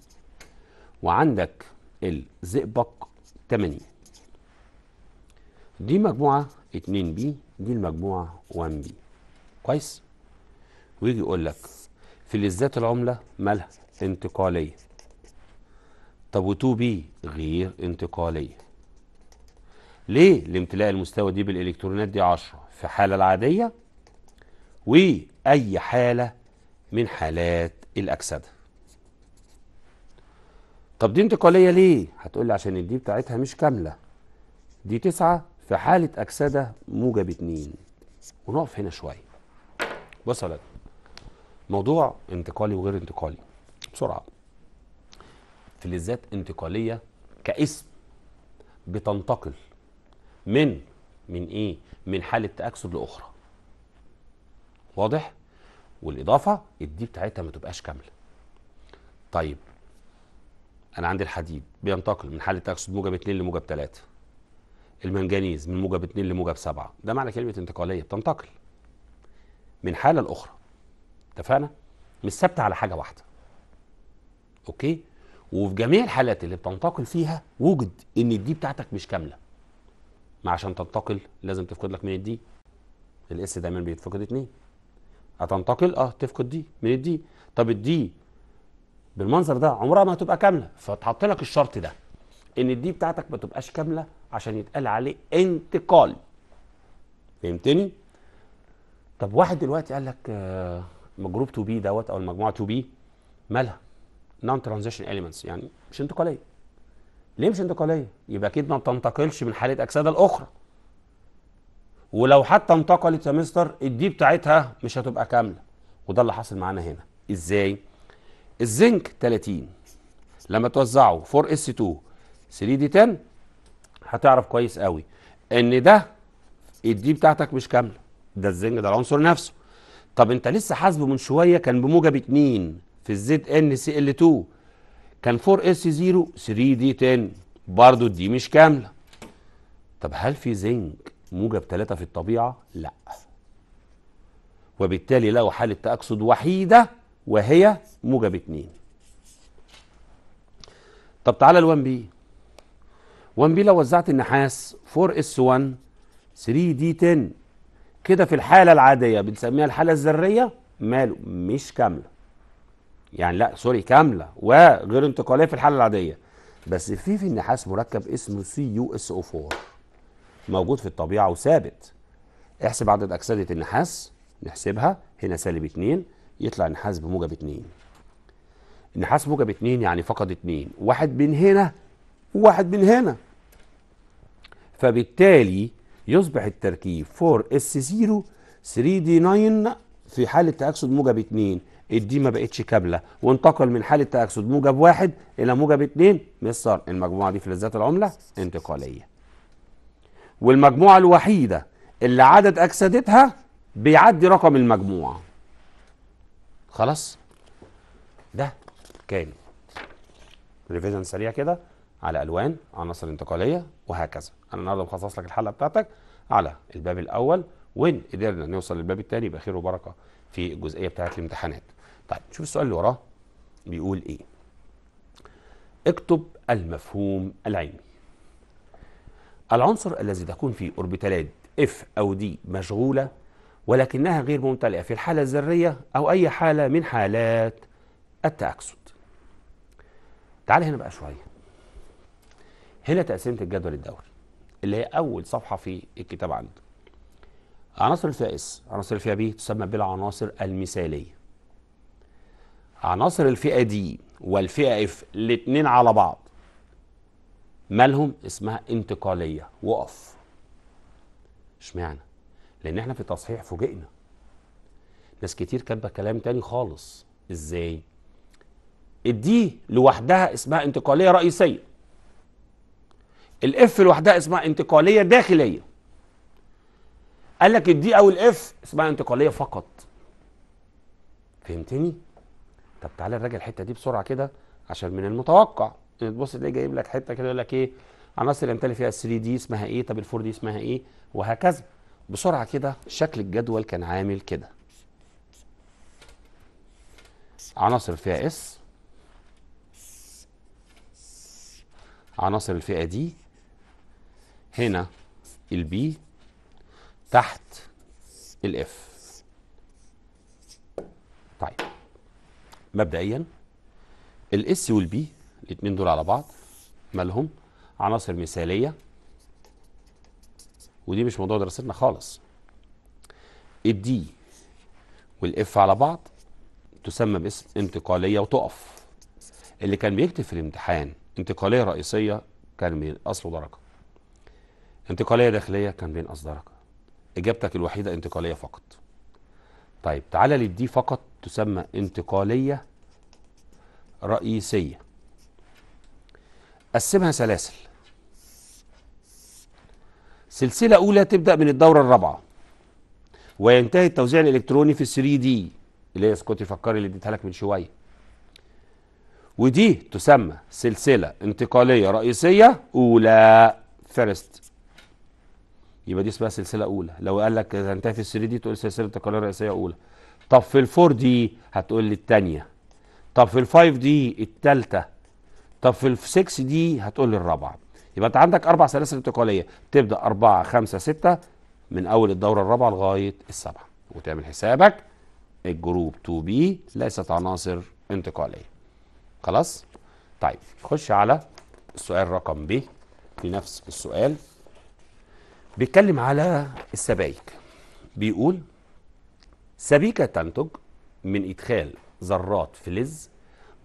A: وعندك الزئبق 80 دي مجموعة 2 بي دي المجموعة 1 بي كويس ويجي يقول لك في لذات العملة مالها انتقالية طب و 2 بي غير انتقالية ليه لامتلاء المستوى دي بالالكترونات دي 10 في الحالة العادية وأي حالة من حالات الأكسدة طب دي انتقالية ليه؟ هتقول لي عشان الدي بتاعتها مش كاملة دي تسعة في حالة أكسدة موجب اتنين ونقف هنا شوية بص يا موضوع انتقالي وغير انتقالي بسرعة فلذات انتقالية كاسم بتنتقل من من ايه من حالة تأكسد لأخرى واضح والإضافة الدي بتاعتها ما تبقاش كاملة طيب أنا عندي الحديد بينتقل من حالة تأكسد موجب اتنين لموجب ثلاثة المنجنيز من موجب 2 لموجب 7 ده معنى كلمه انتقاليه بتنتقل من حاله لاخرى اتفقنا مش ثابته على حاجه واحده اوكي وفي جميع الحالات اللي بتنتقل فيها وجد ان الدي بتاعتك مش كامله ما عشان تنتقل لازم تفقد لك من الدي الاس دايما بيتفقد اتنين هتنتقل اه تفقد دي من الدي طب الدي بالمنظر ده عمرها ما هتبقى كامله فتحط لك الشرط ده ان الدي بتاعتك ما تبقاش كامله عشان يتقال عليه انتقال فهمتني طب واحد دلوقتي قال لك آه، مجروب تو بي دوت او المجموعه تو بي مالها نون ترانزيشن اليمنتس يعني مش انتقاليه ليه مش انتقاليه يبقى اكيد ما بتنتقلش من حاله اكسده لاخرى ولو حتى انتقلت يا مستر الدي بتاعتها مش هتبقى كامله وده اللي حاصل معانا هنا ازاي الزنك 30 لما توزعه 4 اس 2 3 دي 10 هتعرف كويس قوي ان ده الدي بتاعتك مش كامله ده الزنج ده العنصر نفسه طب انت لسه حاسبه من شويه كان بموجب 2 في الزد ان سي ال 2 كان 4 اس 0 3 دي 10 برضه دي مش كامله طب هل في زنج موجب 3 في الطبيعه لا وبالتالي له حاله تاكسد وحيده وهي موجب 2 طب تعالى ال1 بي 1 بي لو وزعت النحاس 4 اس 1 3 دي 10 كده في الحالة العادية بنسميها الحالة الذرية ماله مش كاملة يعني لا سوري كاملة وغير انتقالية في الحالة العادية بس في في النحاس مركب اسمه سي يو اس او 4 موجود في الطبيعة وثابت احسب عدد أكسدة النحاس نحسبها هنا سالب 2 يطلع النحاس بموجب 2 النحاس موجب 2 يعني فقد 2 واحد من هنا وواحد من هنا فبالتالي يصبح التركيب 4 اس 0 3 دي 9 في حاله تاكسد موجب 2 الدي ما بقتش كابله وانتقل من حاله تاكسد موجب 1 الى موجب 2 مصر المجموعه دي في لذات العمله انتقاليه والمجموعه الوحيده اللي عدد اكسدتها بيعدي رقم المجموعه خلاص ده كان ريفيجن سريع كده على الوان عناصر انتقاليه وهكذا انا النهارده مخصص لك الحلقه بتاعتك على الباب الاول وان قدرنا نوصل للباب الثاني يبقى خير وبركه في الجزئيه بتاعت الامتحانات طيب شوف السؤال اللي وراه بيقول ايه اكتب المفهوم العلمي العنصر الذي تكون فيه اوربيتالات اف او دي مشغوله ولكنها غير ممتلئه في الحاله الذريه او اي حاله من حالات التاكسد تعال هنا بقى شويه هنا تقسيمه الجدول الدوري اللي هي اول صفحه في الكتاب عندي عناصر الفئه اس عناصر الفئه بي تسمى بالعناصر المثاليه عناصر الفئه دي والفئه اف الاثنين على بعض مالهم اسمها انتقاليه وقف اشمعنى لان احنا في التصحيح فوجئنا ناس كتير كاتبه كلام تاني خالص ازاي الدي لوحدها اسمها انتقاليه رئيسيه الاف لوحدها اسمها انتقاليه داخليه قال لك الدي او الاف اسمها انتقاليه فقط فهمتني طب تعالى نراجع الحته دي بسرعه كده عشان من المتوقع ان يعني تبص تلاقي جايب لك حته كده يقول لك ايه عناصر الامثله فيها 3 دي اسمها ايه طب ال 4 دي اسمها ايه وهكذا بسرعه كده شكل الجدول كان عامل كده عناصر فيها اس عناصر الفئه دي هنا البي تحت الاف طيب مبدئيا الاس والبي الاثنين دول على بعض مالهم عناصر مثاليه ودي مش موضوع دراستنا خالص الدي والاف على بعض تسمى باسم انتقاليه وتقف اللي كان بيكتب في الامتحان انتقاليه رئيسيه كان من اصله درجه انتقالية داخلية كان بين أصدارك إجابتك الوحيدة انتقالية فقط طيب تعالى للدي فقط تسمى انتقالية رئيسية قسمها سلاسل سلسلة أولى تبدأ من الدورة الرابعة وينتهي التوزيع الإلكتروني في 3 دي اللي هي سكوتي فكري اللي اديتها لك من شوية ودي تسمى سلسلة انتقالية رئيسية أولى فيرست يبقى دي اسمها سلسله اولى لو قال لك هتنتهي في 3 دي تقول سلسله تقارير رئيسيه اولى طب في الفور دي هتقول لي الثانيه طب في الفايف دي الثالثه طب في السكس دي هتقول لي الرابعه يبقى انت عندك اربع سلاسل انتقاليه تبدا اربعه خمسه سته من اول الدوره الرابعه لغايه السبعه وتعمل حسابك الجروب 2 بي ليست عناصر انتقاليه خلاص طيب خش على السؤال رقم ب في نفس السؤال بيتكلم على السبايك بيقول سبيكة تنتج من إدخال ذرات فلز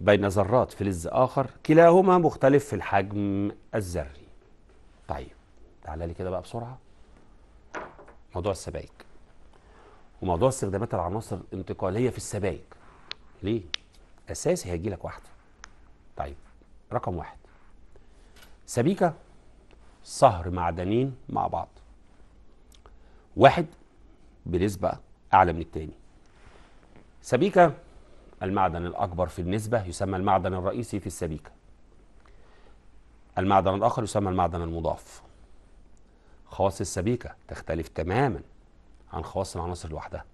A: بين ذرات فلز آخر كلاهما مختلف في الحجم الذري طيب تعالى لي كده بقى بسرعة موضوع السبايك وموضوع استخدامات العناصر الانتقالية في السبايك ليه؟ أساسي هيجي لك واحدة طيب رقم واحد سبيكة صهر معدنين مع بعض واحد بنسبة أعلى من التاني سبيكة المعدن الأكبر في النسبة يسمى المعدن الرئيسي في السبيكة المعدن الآخر يسمى المعدن المضاف خواص السبيكة تختلف تماما عن خواص العناصر لوحدها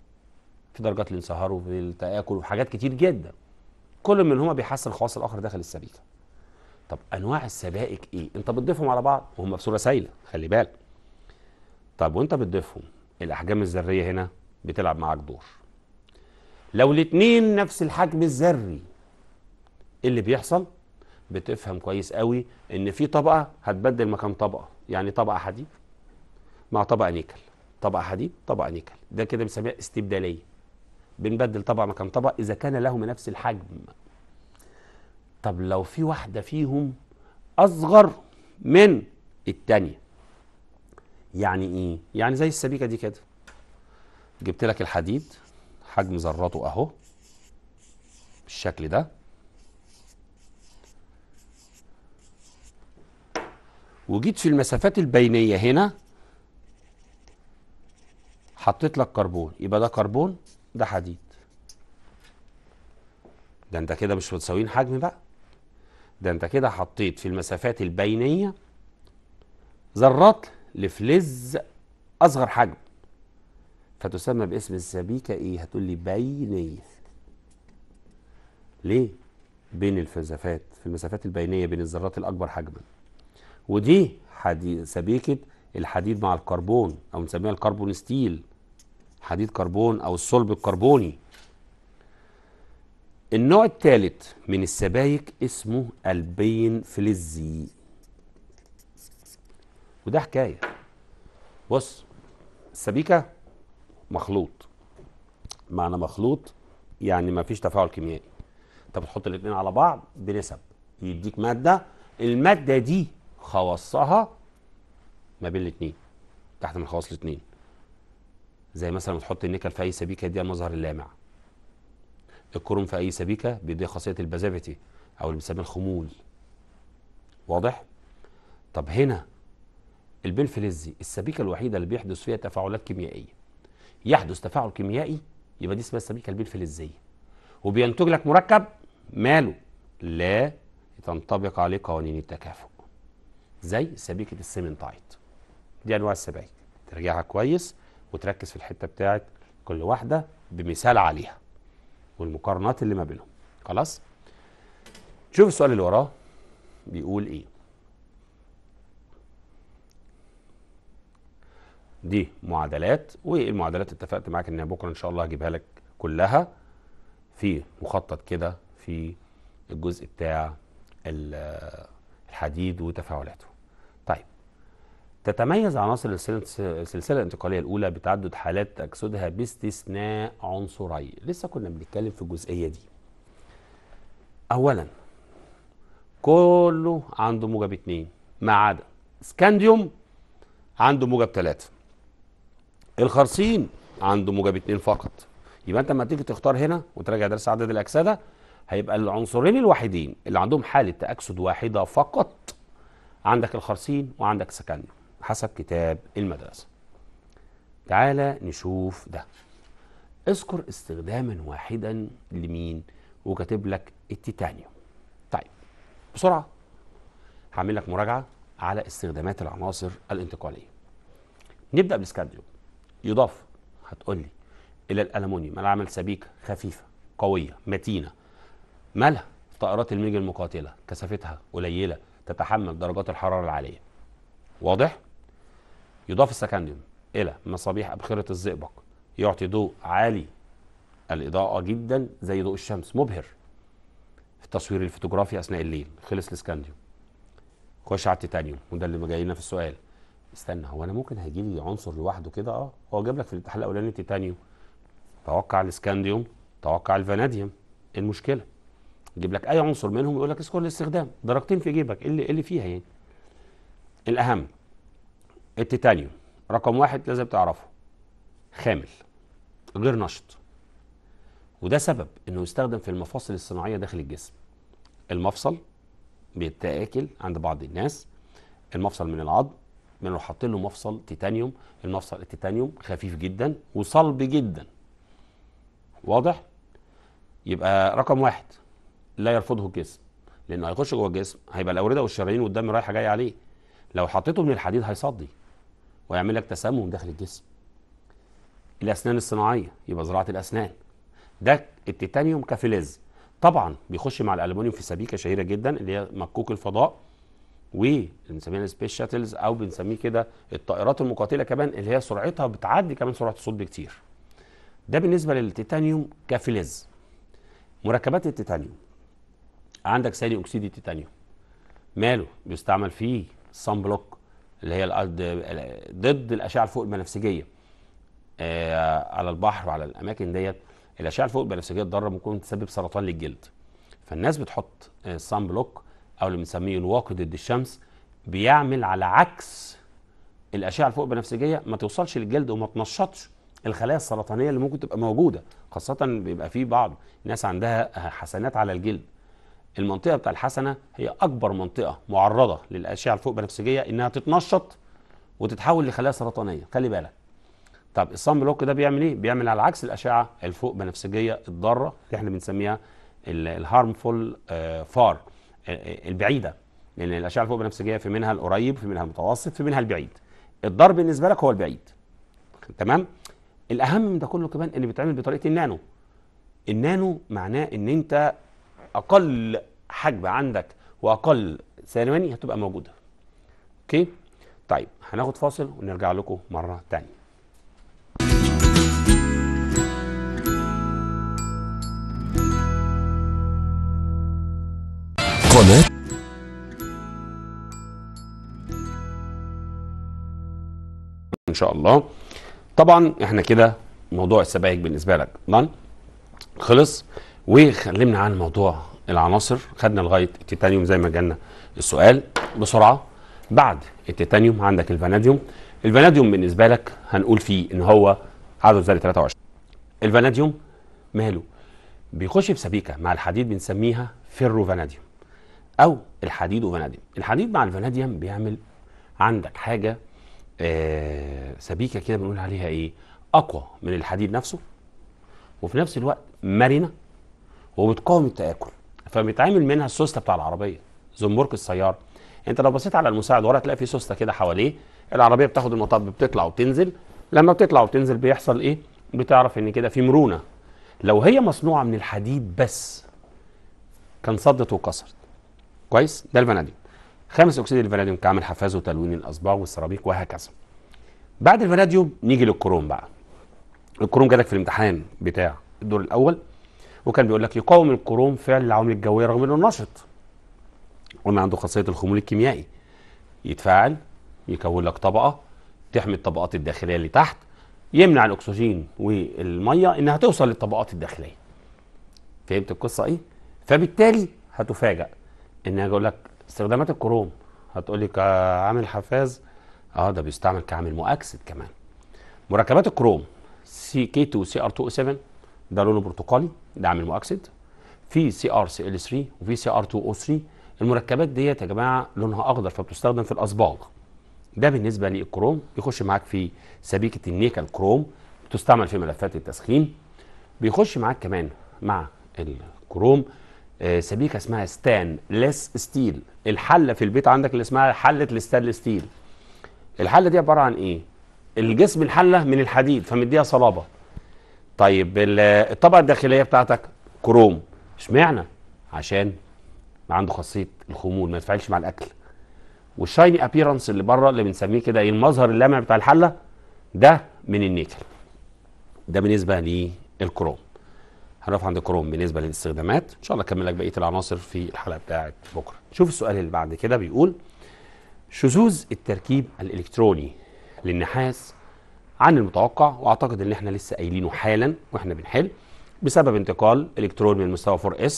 A: في درجات الانصهار وفي التآكل وحاجات كتير جدا كل منهما بيحسن خواص الآخر داخل السبيكة طب أنواع السبائك إيه؟ أنت بتضيفهم على بعض وهم بصورة سايلة خلي بالك طب وانت بتضيفهم الاحجام الذريه هنا بتلعب معاك دور لو الاثنين نفس الحجم الذري ايه اللي بيحصل بتفهم كويس قوي ان في طبقه هتبدل مكان طبقه يعني طبقه حديد مع طبقه نيكل طبقه حديد طبقه نيكل ده كده بنسميها استبداليه بنبدل طبقه مكان طبقه اذا كان لهم نفس الحجم طب لو في واحده فيهم اصغر من الثانيه يعني ايه يعني زي السبيكه دي كده جبت لك الحديد حجم ذراته اهو بالشكل ده وجيت في المسافات البينيه هنا حطيت لك كربون يبقى ده كربون ده حديد ده انت كده مش متساويين حجم بقى ده انت كده حطيت في المسافات البينيه ذرات لفلز اصغر حجم فتسمى باسم السبيكه ايه هتقول لي بينيه ليه بين الفلزفات في المسافات البينيه بين الذرات الاكبر حجما ودي حديد سبيكه الحديد مع الكربون او نسميها الكربون ستيل حديد كربون او الصلب الكربوني النوع الثالث من السبايك اسمه البين فلزي وده حكايه بص السبيكه مخلوط معنى مخلوط يعني ما فيش تفاعل كيميائي انت بتحط الاثنين على بعض بنسب يديك ماده الماده دي خواصها ما بين الاثنين تحت من خواص الاثنين زي مثلا تحط النيكل في اي سبيكه يديها المظهر اللامع الكروم في اي سبيكه بيديها خاصيه البازافيتي او اللي بنسميه الخمول واضح طب هنا البنفلزي السبيكه الوحيده اللي بيحدث فيها تفاعلات كيميائيه يحدث تفاعل كيميائي يبقى دي اسمها السبيكه البنفلزيه وبينتج لك مركب ماله لا تنطبق عليه قوانين التكافؤ زي سبيكه السيمنتايت دي انواع السبائك ترجعها كويس وتركز في الحته بتاعت كل واحده بمثال عليها والمقارنات اللي ما بينهم خلاص شوف السؤال اللي وراه بيقول ايه دي معادلات والمعادلات اتفقت معاك ان بكره ان شاء الله هجيبها لك كلها في مخطط كده في الجزء بتاع الحديد وتفاعلاته طيب تتميز عناصر السلسله الانتقاليه الاولى بتعدد حالات اكسودها باستثناء عنصري لسه كنا بنتكلم في الجزئيه دي اولا كله عنده موجب اتنين ما عدا سكانديوم عنده موجب ثلاثه الخرسين عنده موجب اتنين فقط يبقى انت لما تيجي تختار هنا وتراجع درس عدد الاكسده هيبقى العنصرين الوحيدين اللي عندهم حاله تاكسد واحده فقط عندك الخرسين وعندك سكن حسب كتاب المدرسه تعالى نشوف ده اذكر استخداما واحدا لمين وكاتب لك التيتانيوم طيب بسرعه هعمل لك مراجعه على استخدامات العناصر الانتقاليه نبدا بالسكانديوم يضاف هتقول لي الى الالومنيوم انا عامل سبيكه خفيفه قويه متينه مالها طائرات الميج المقاتله كثافتها قليله تتحمل درجات الحراره العاليه واضح يضاف السكنديوم الى مصابيح ابخره الزئبق يعطي ضوء عالي الاضاءه جدا زي ضوء الشمس مبهر في التصوير الفوتوغرافي اثناء الليل خلص الاسكنديوم خش على التيتانيوم وده اللي جاي لنا في السؤال استنى هو انا ممكن هيجي لي عنصر لوحده كده اه هو جاب لك في الامتحان الاولاني التيتانيوم توقع الاسكانديوم توقع الفناديوم إيه المشكله يجيب لك اي عنصر منهم يقول لك اذكر الاستخدام درجتين في جيبك ايه اللي إيه اللي فيها يعني الاهم التيتانيوم رقم واحد لازم تعرفه خامل غير نشط وده سبب انه يستخدم في المفاصل الصناعيه داخل الجسم المفصل بيتاكل عند بعض الناس المفصل من العظم لو حاطين له مفصل تيتانيوم المفصل التيتانيوم خفيف جدا وصلب جدا واضح يبقى رقم واحد لا يرفضه الجسم لانه هيخش جوه الجسم هيبقى الاورده والشرايين والدم رايحه جايه عليه لو حطيته من الحديد هيصدي ويعمل لك تسمم داخل الجسم الاسنان الصناعيه يبقى زراعه الاسنان ده التيتانيوم كافيليز طبعا بيخش مع الالومنيوم في سبيكه شهيره جدا اللي هي مكوك الفضاء وبنسميها السبيس شاتلز او بنسميه كده الطائرات المقاتله كمان اللي هي سرعتها بتعدي كمان سرعه الصوت بكتير ده بالنسبه للتيتانيوم كفلز مركبات التيتانيوم عندك ثاني اكسيد التيتانيوم ماله بيستعمل فيه صن بلوك اللي هي ضد الاشعه الفوق البنفسجيه آه على البحر وعلى الاماكن ديت الاشعه الفوق البنفسجيه الضاره ممكن تسبب سرطان للجلد فالناس بتحط الصن آه، بلوك او اللي بنسميه الواقي ضد الشمس بيعمل على عكس الاشعه الفوق بنفسجيه ما توصلش للجلد وما تنشطش الخلايا السرطانيه اللي ممكن تبقى موجوده خاصه بيبقى في بعض ناس عندها حسنات على الجلد المنطقه بتاع الحسنه هي اكبر منطقه معرضه للاشعه الفوق بنفسجيه انها تتنشط وتتحول لخلايا سرطانيه خلي بالك طب الصن بلوك ده بيعمل ايه بيعمل على عكس الاشعه الفوق بنفسجيه الضاره اللي احنا بنسميها الهارمفول فار البعيده لان الاشعه الفوق بنفسجيه في منها القريب في منها المتوسط في منها البعيد الضرب بالنسبه لك هو البعيد تمام الاهم من ده كله كمان ان بيتعمل بطريقه النانو النانو معناه ان انت اقل حجب عندك واقل ثواني هتبقى موجوده اوكي طيب هناخد فاصل ونرجع لكم مره تانية شاء الله طبعا احنا كده موضوع السبائك بالنسبه لك ضن خلص وكلمنا عن موضوع العناصر خدنا لغايه التيتانيوم زي ما جالنا السؤال بسرعه بعد التيتانيوم عندك الفناديوم الفناديوم بالنسبه لك هنقول فيه ان هو عدد زائد 23 الفناديوم ماله بيخش في سبيكه مع الحديد بنسميها فيرو فناديوم او الحديد وفناديوم الحديد مع الفناديوم بيعمل عندك حاجه آه، سبيكه كده بنقول عليها ايه اقوى من الحديد نفسه وفي نفس الوقت مرنه وبتقاوم التاكل فبيتعمل منها السوسته بتاع العربيه زنبرك السياره انت لو بصيت على المساعد ورا تلاقي في سوسته كده حواليه العربيه بتاخد المطب بتطلع وتنزل لما بتطلع وتنزل بيحصل ايه بتعرف ان كده في مرونه لو هي مصنوعه من الحديد بس كان صدت وكسرت كويس ده الفناديل خامس اكسيد الفاناديوم كعمل حفاز وتلوين الاصبع والسرابيك وهكذا بعد الفاناديوم نيجي للكروم بقى الكروم جالك في الامتحان بتاع الدور الاول وكان بيقول لك يقاوم الكروم فعل العوامل الجويه رغم انه نشط قلنا عنده خاصيه الخمول الكيميائي يتفاعل يكون لك طبقه تحمي الطبقات الداخليه اللي تحت يمنع الاكسجين والميه انها توصل للطبقات الداخليه فهمت القصه ايه فبالتالي هتفاجئ ان انا اقول لك استخدامات الكروم هتقولي كعامل حفاز اه ده بيستعمل كعامل مؤكسد كمان مركبات الكروم سي كي 2 سي ار 2 او 7 ده لونه برتقالي ده عامل مؤكسد في سي ار سي ال 3 وفي سي ار 2 او 3 المركبات ديت يا جماعه لونها اخضر فبتستخدم في الاصباغ ده بالنسبه للكروم بيخش معاك في سبيكه النيكل كروم بتستعمل في ملفات التسخين بيخش معاك كمان مع الكروم آه، سبيكه اسمها ستان ليس ستيل الحله في البيت عندك اللي اسمها حله الستانلس ستيل الحله دي عباره عن ايه الجسم الحله من الحديد فمديها صلابه طيب الطبقه الداخليه بتاعتك كروم اشمعنى عشان عنده خاصيه الخمول ما يتفاعلش مع الاكل والشايني ابيرنس اللي بره اللي بنسميه كده ايه المظهر اللامع بتاع الحله ده من النيكل ده بالنسبه للكروم هنقف عند كروم بالنسبه للاستخدامات ان شاء الله اكمل لك بقيه العناصر في الحلقه بتاعه بكره شوف السؤال اللي بعد كده بيقول شذوذ التركيب الالكتروني للنحاس عن المتوقع واعتقد ان احنا لسه قايلينه حالا واحنا بنحل بسبب انتقال الكترون من مستوى 4 s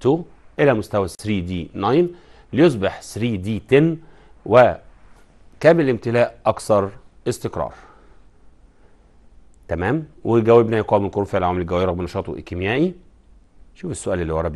A: 2 الى مستوى 3 d 9 ليصبح 3 d 10 وكامل الامتلاء اكثر استقرار تمام وجاوبنا يقام الكور في العمل الجوي رغم نشاطه الكيميائي شوف السؤال اللي ورا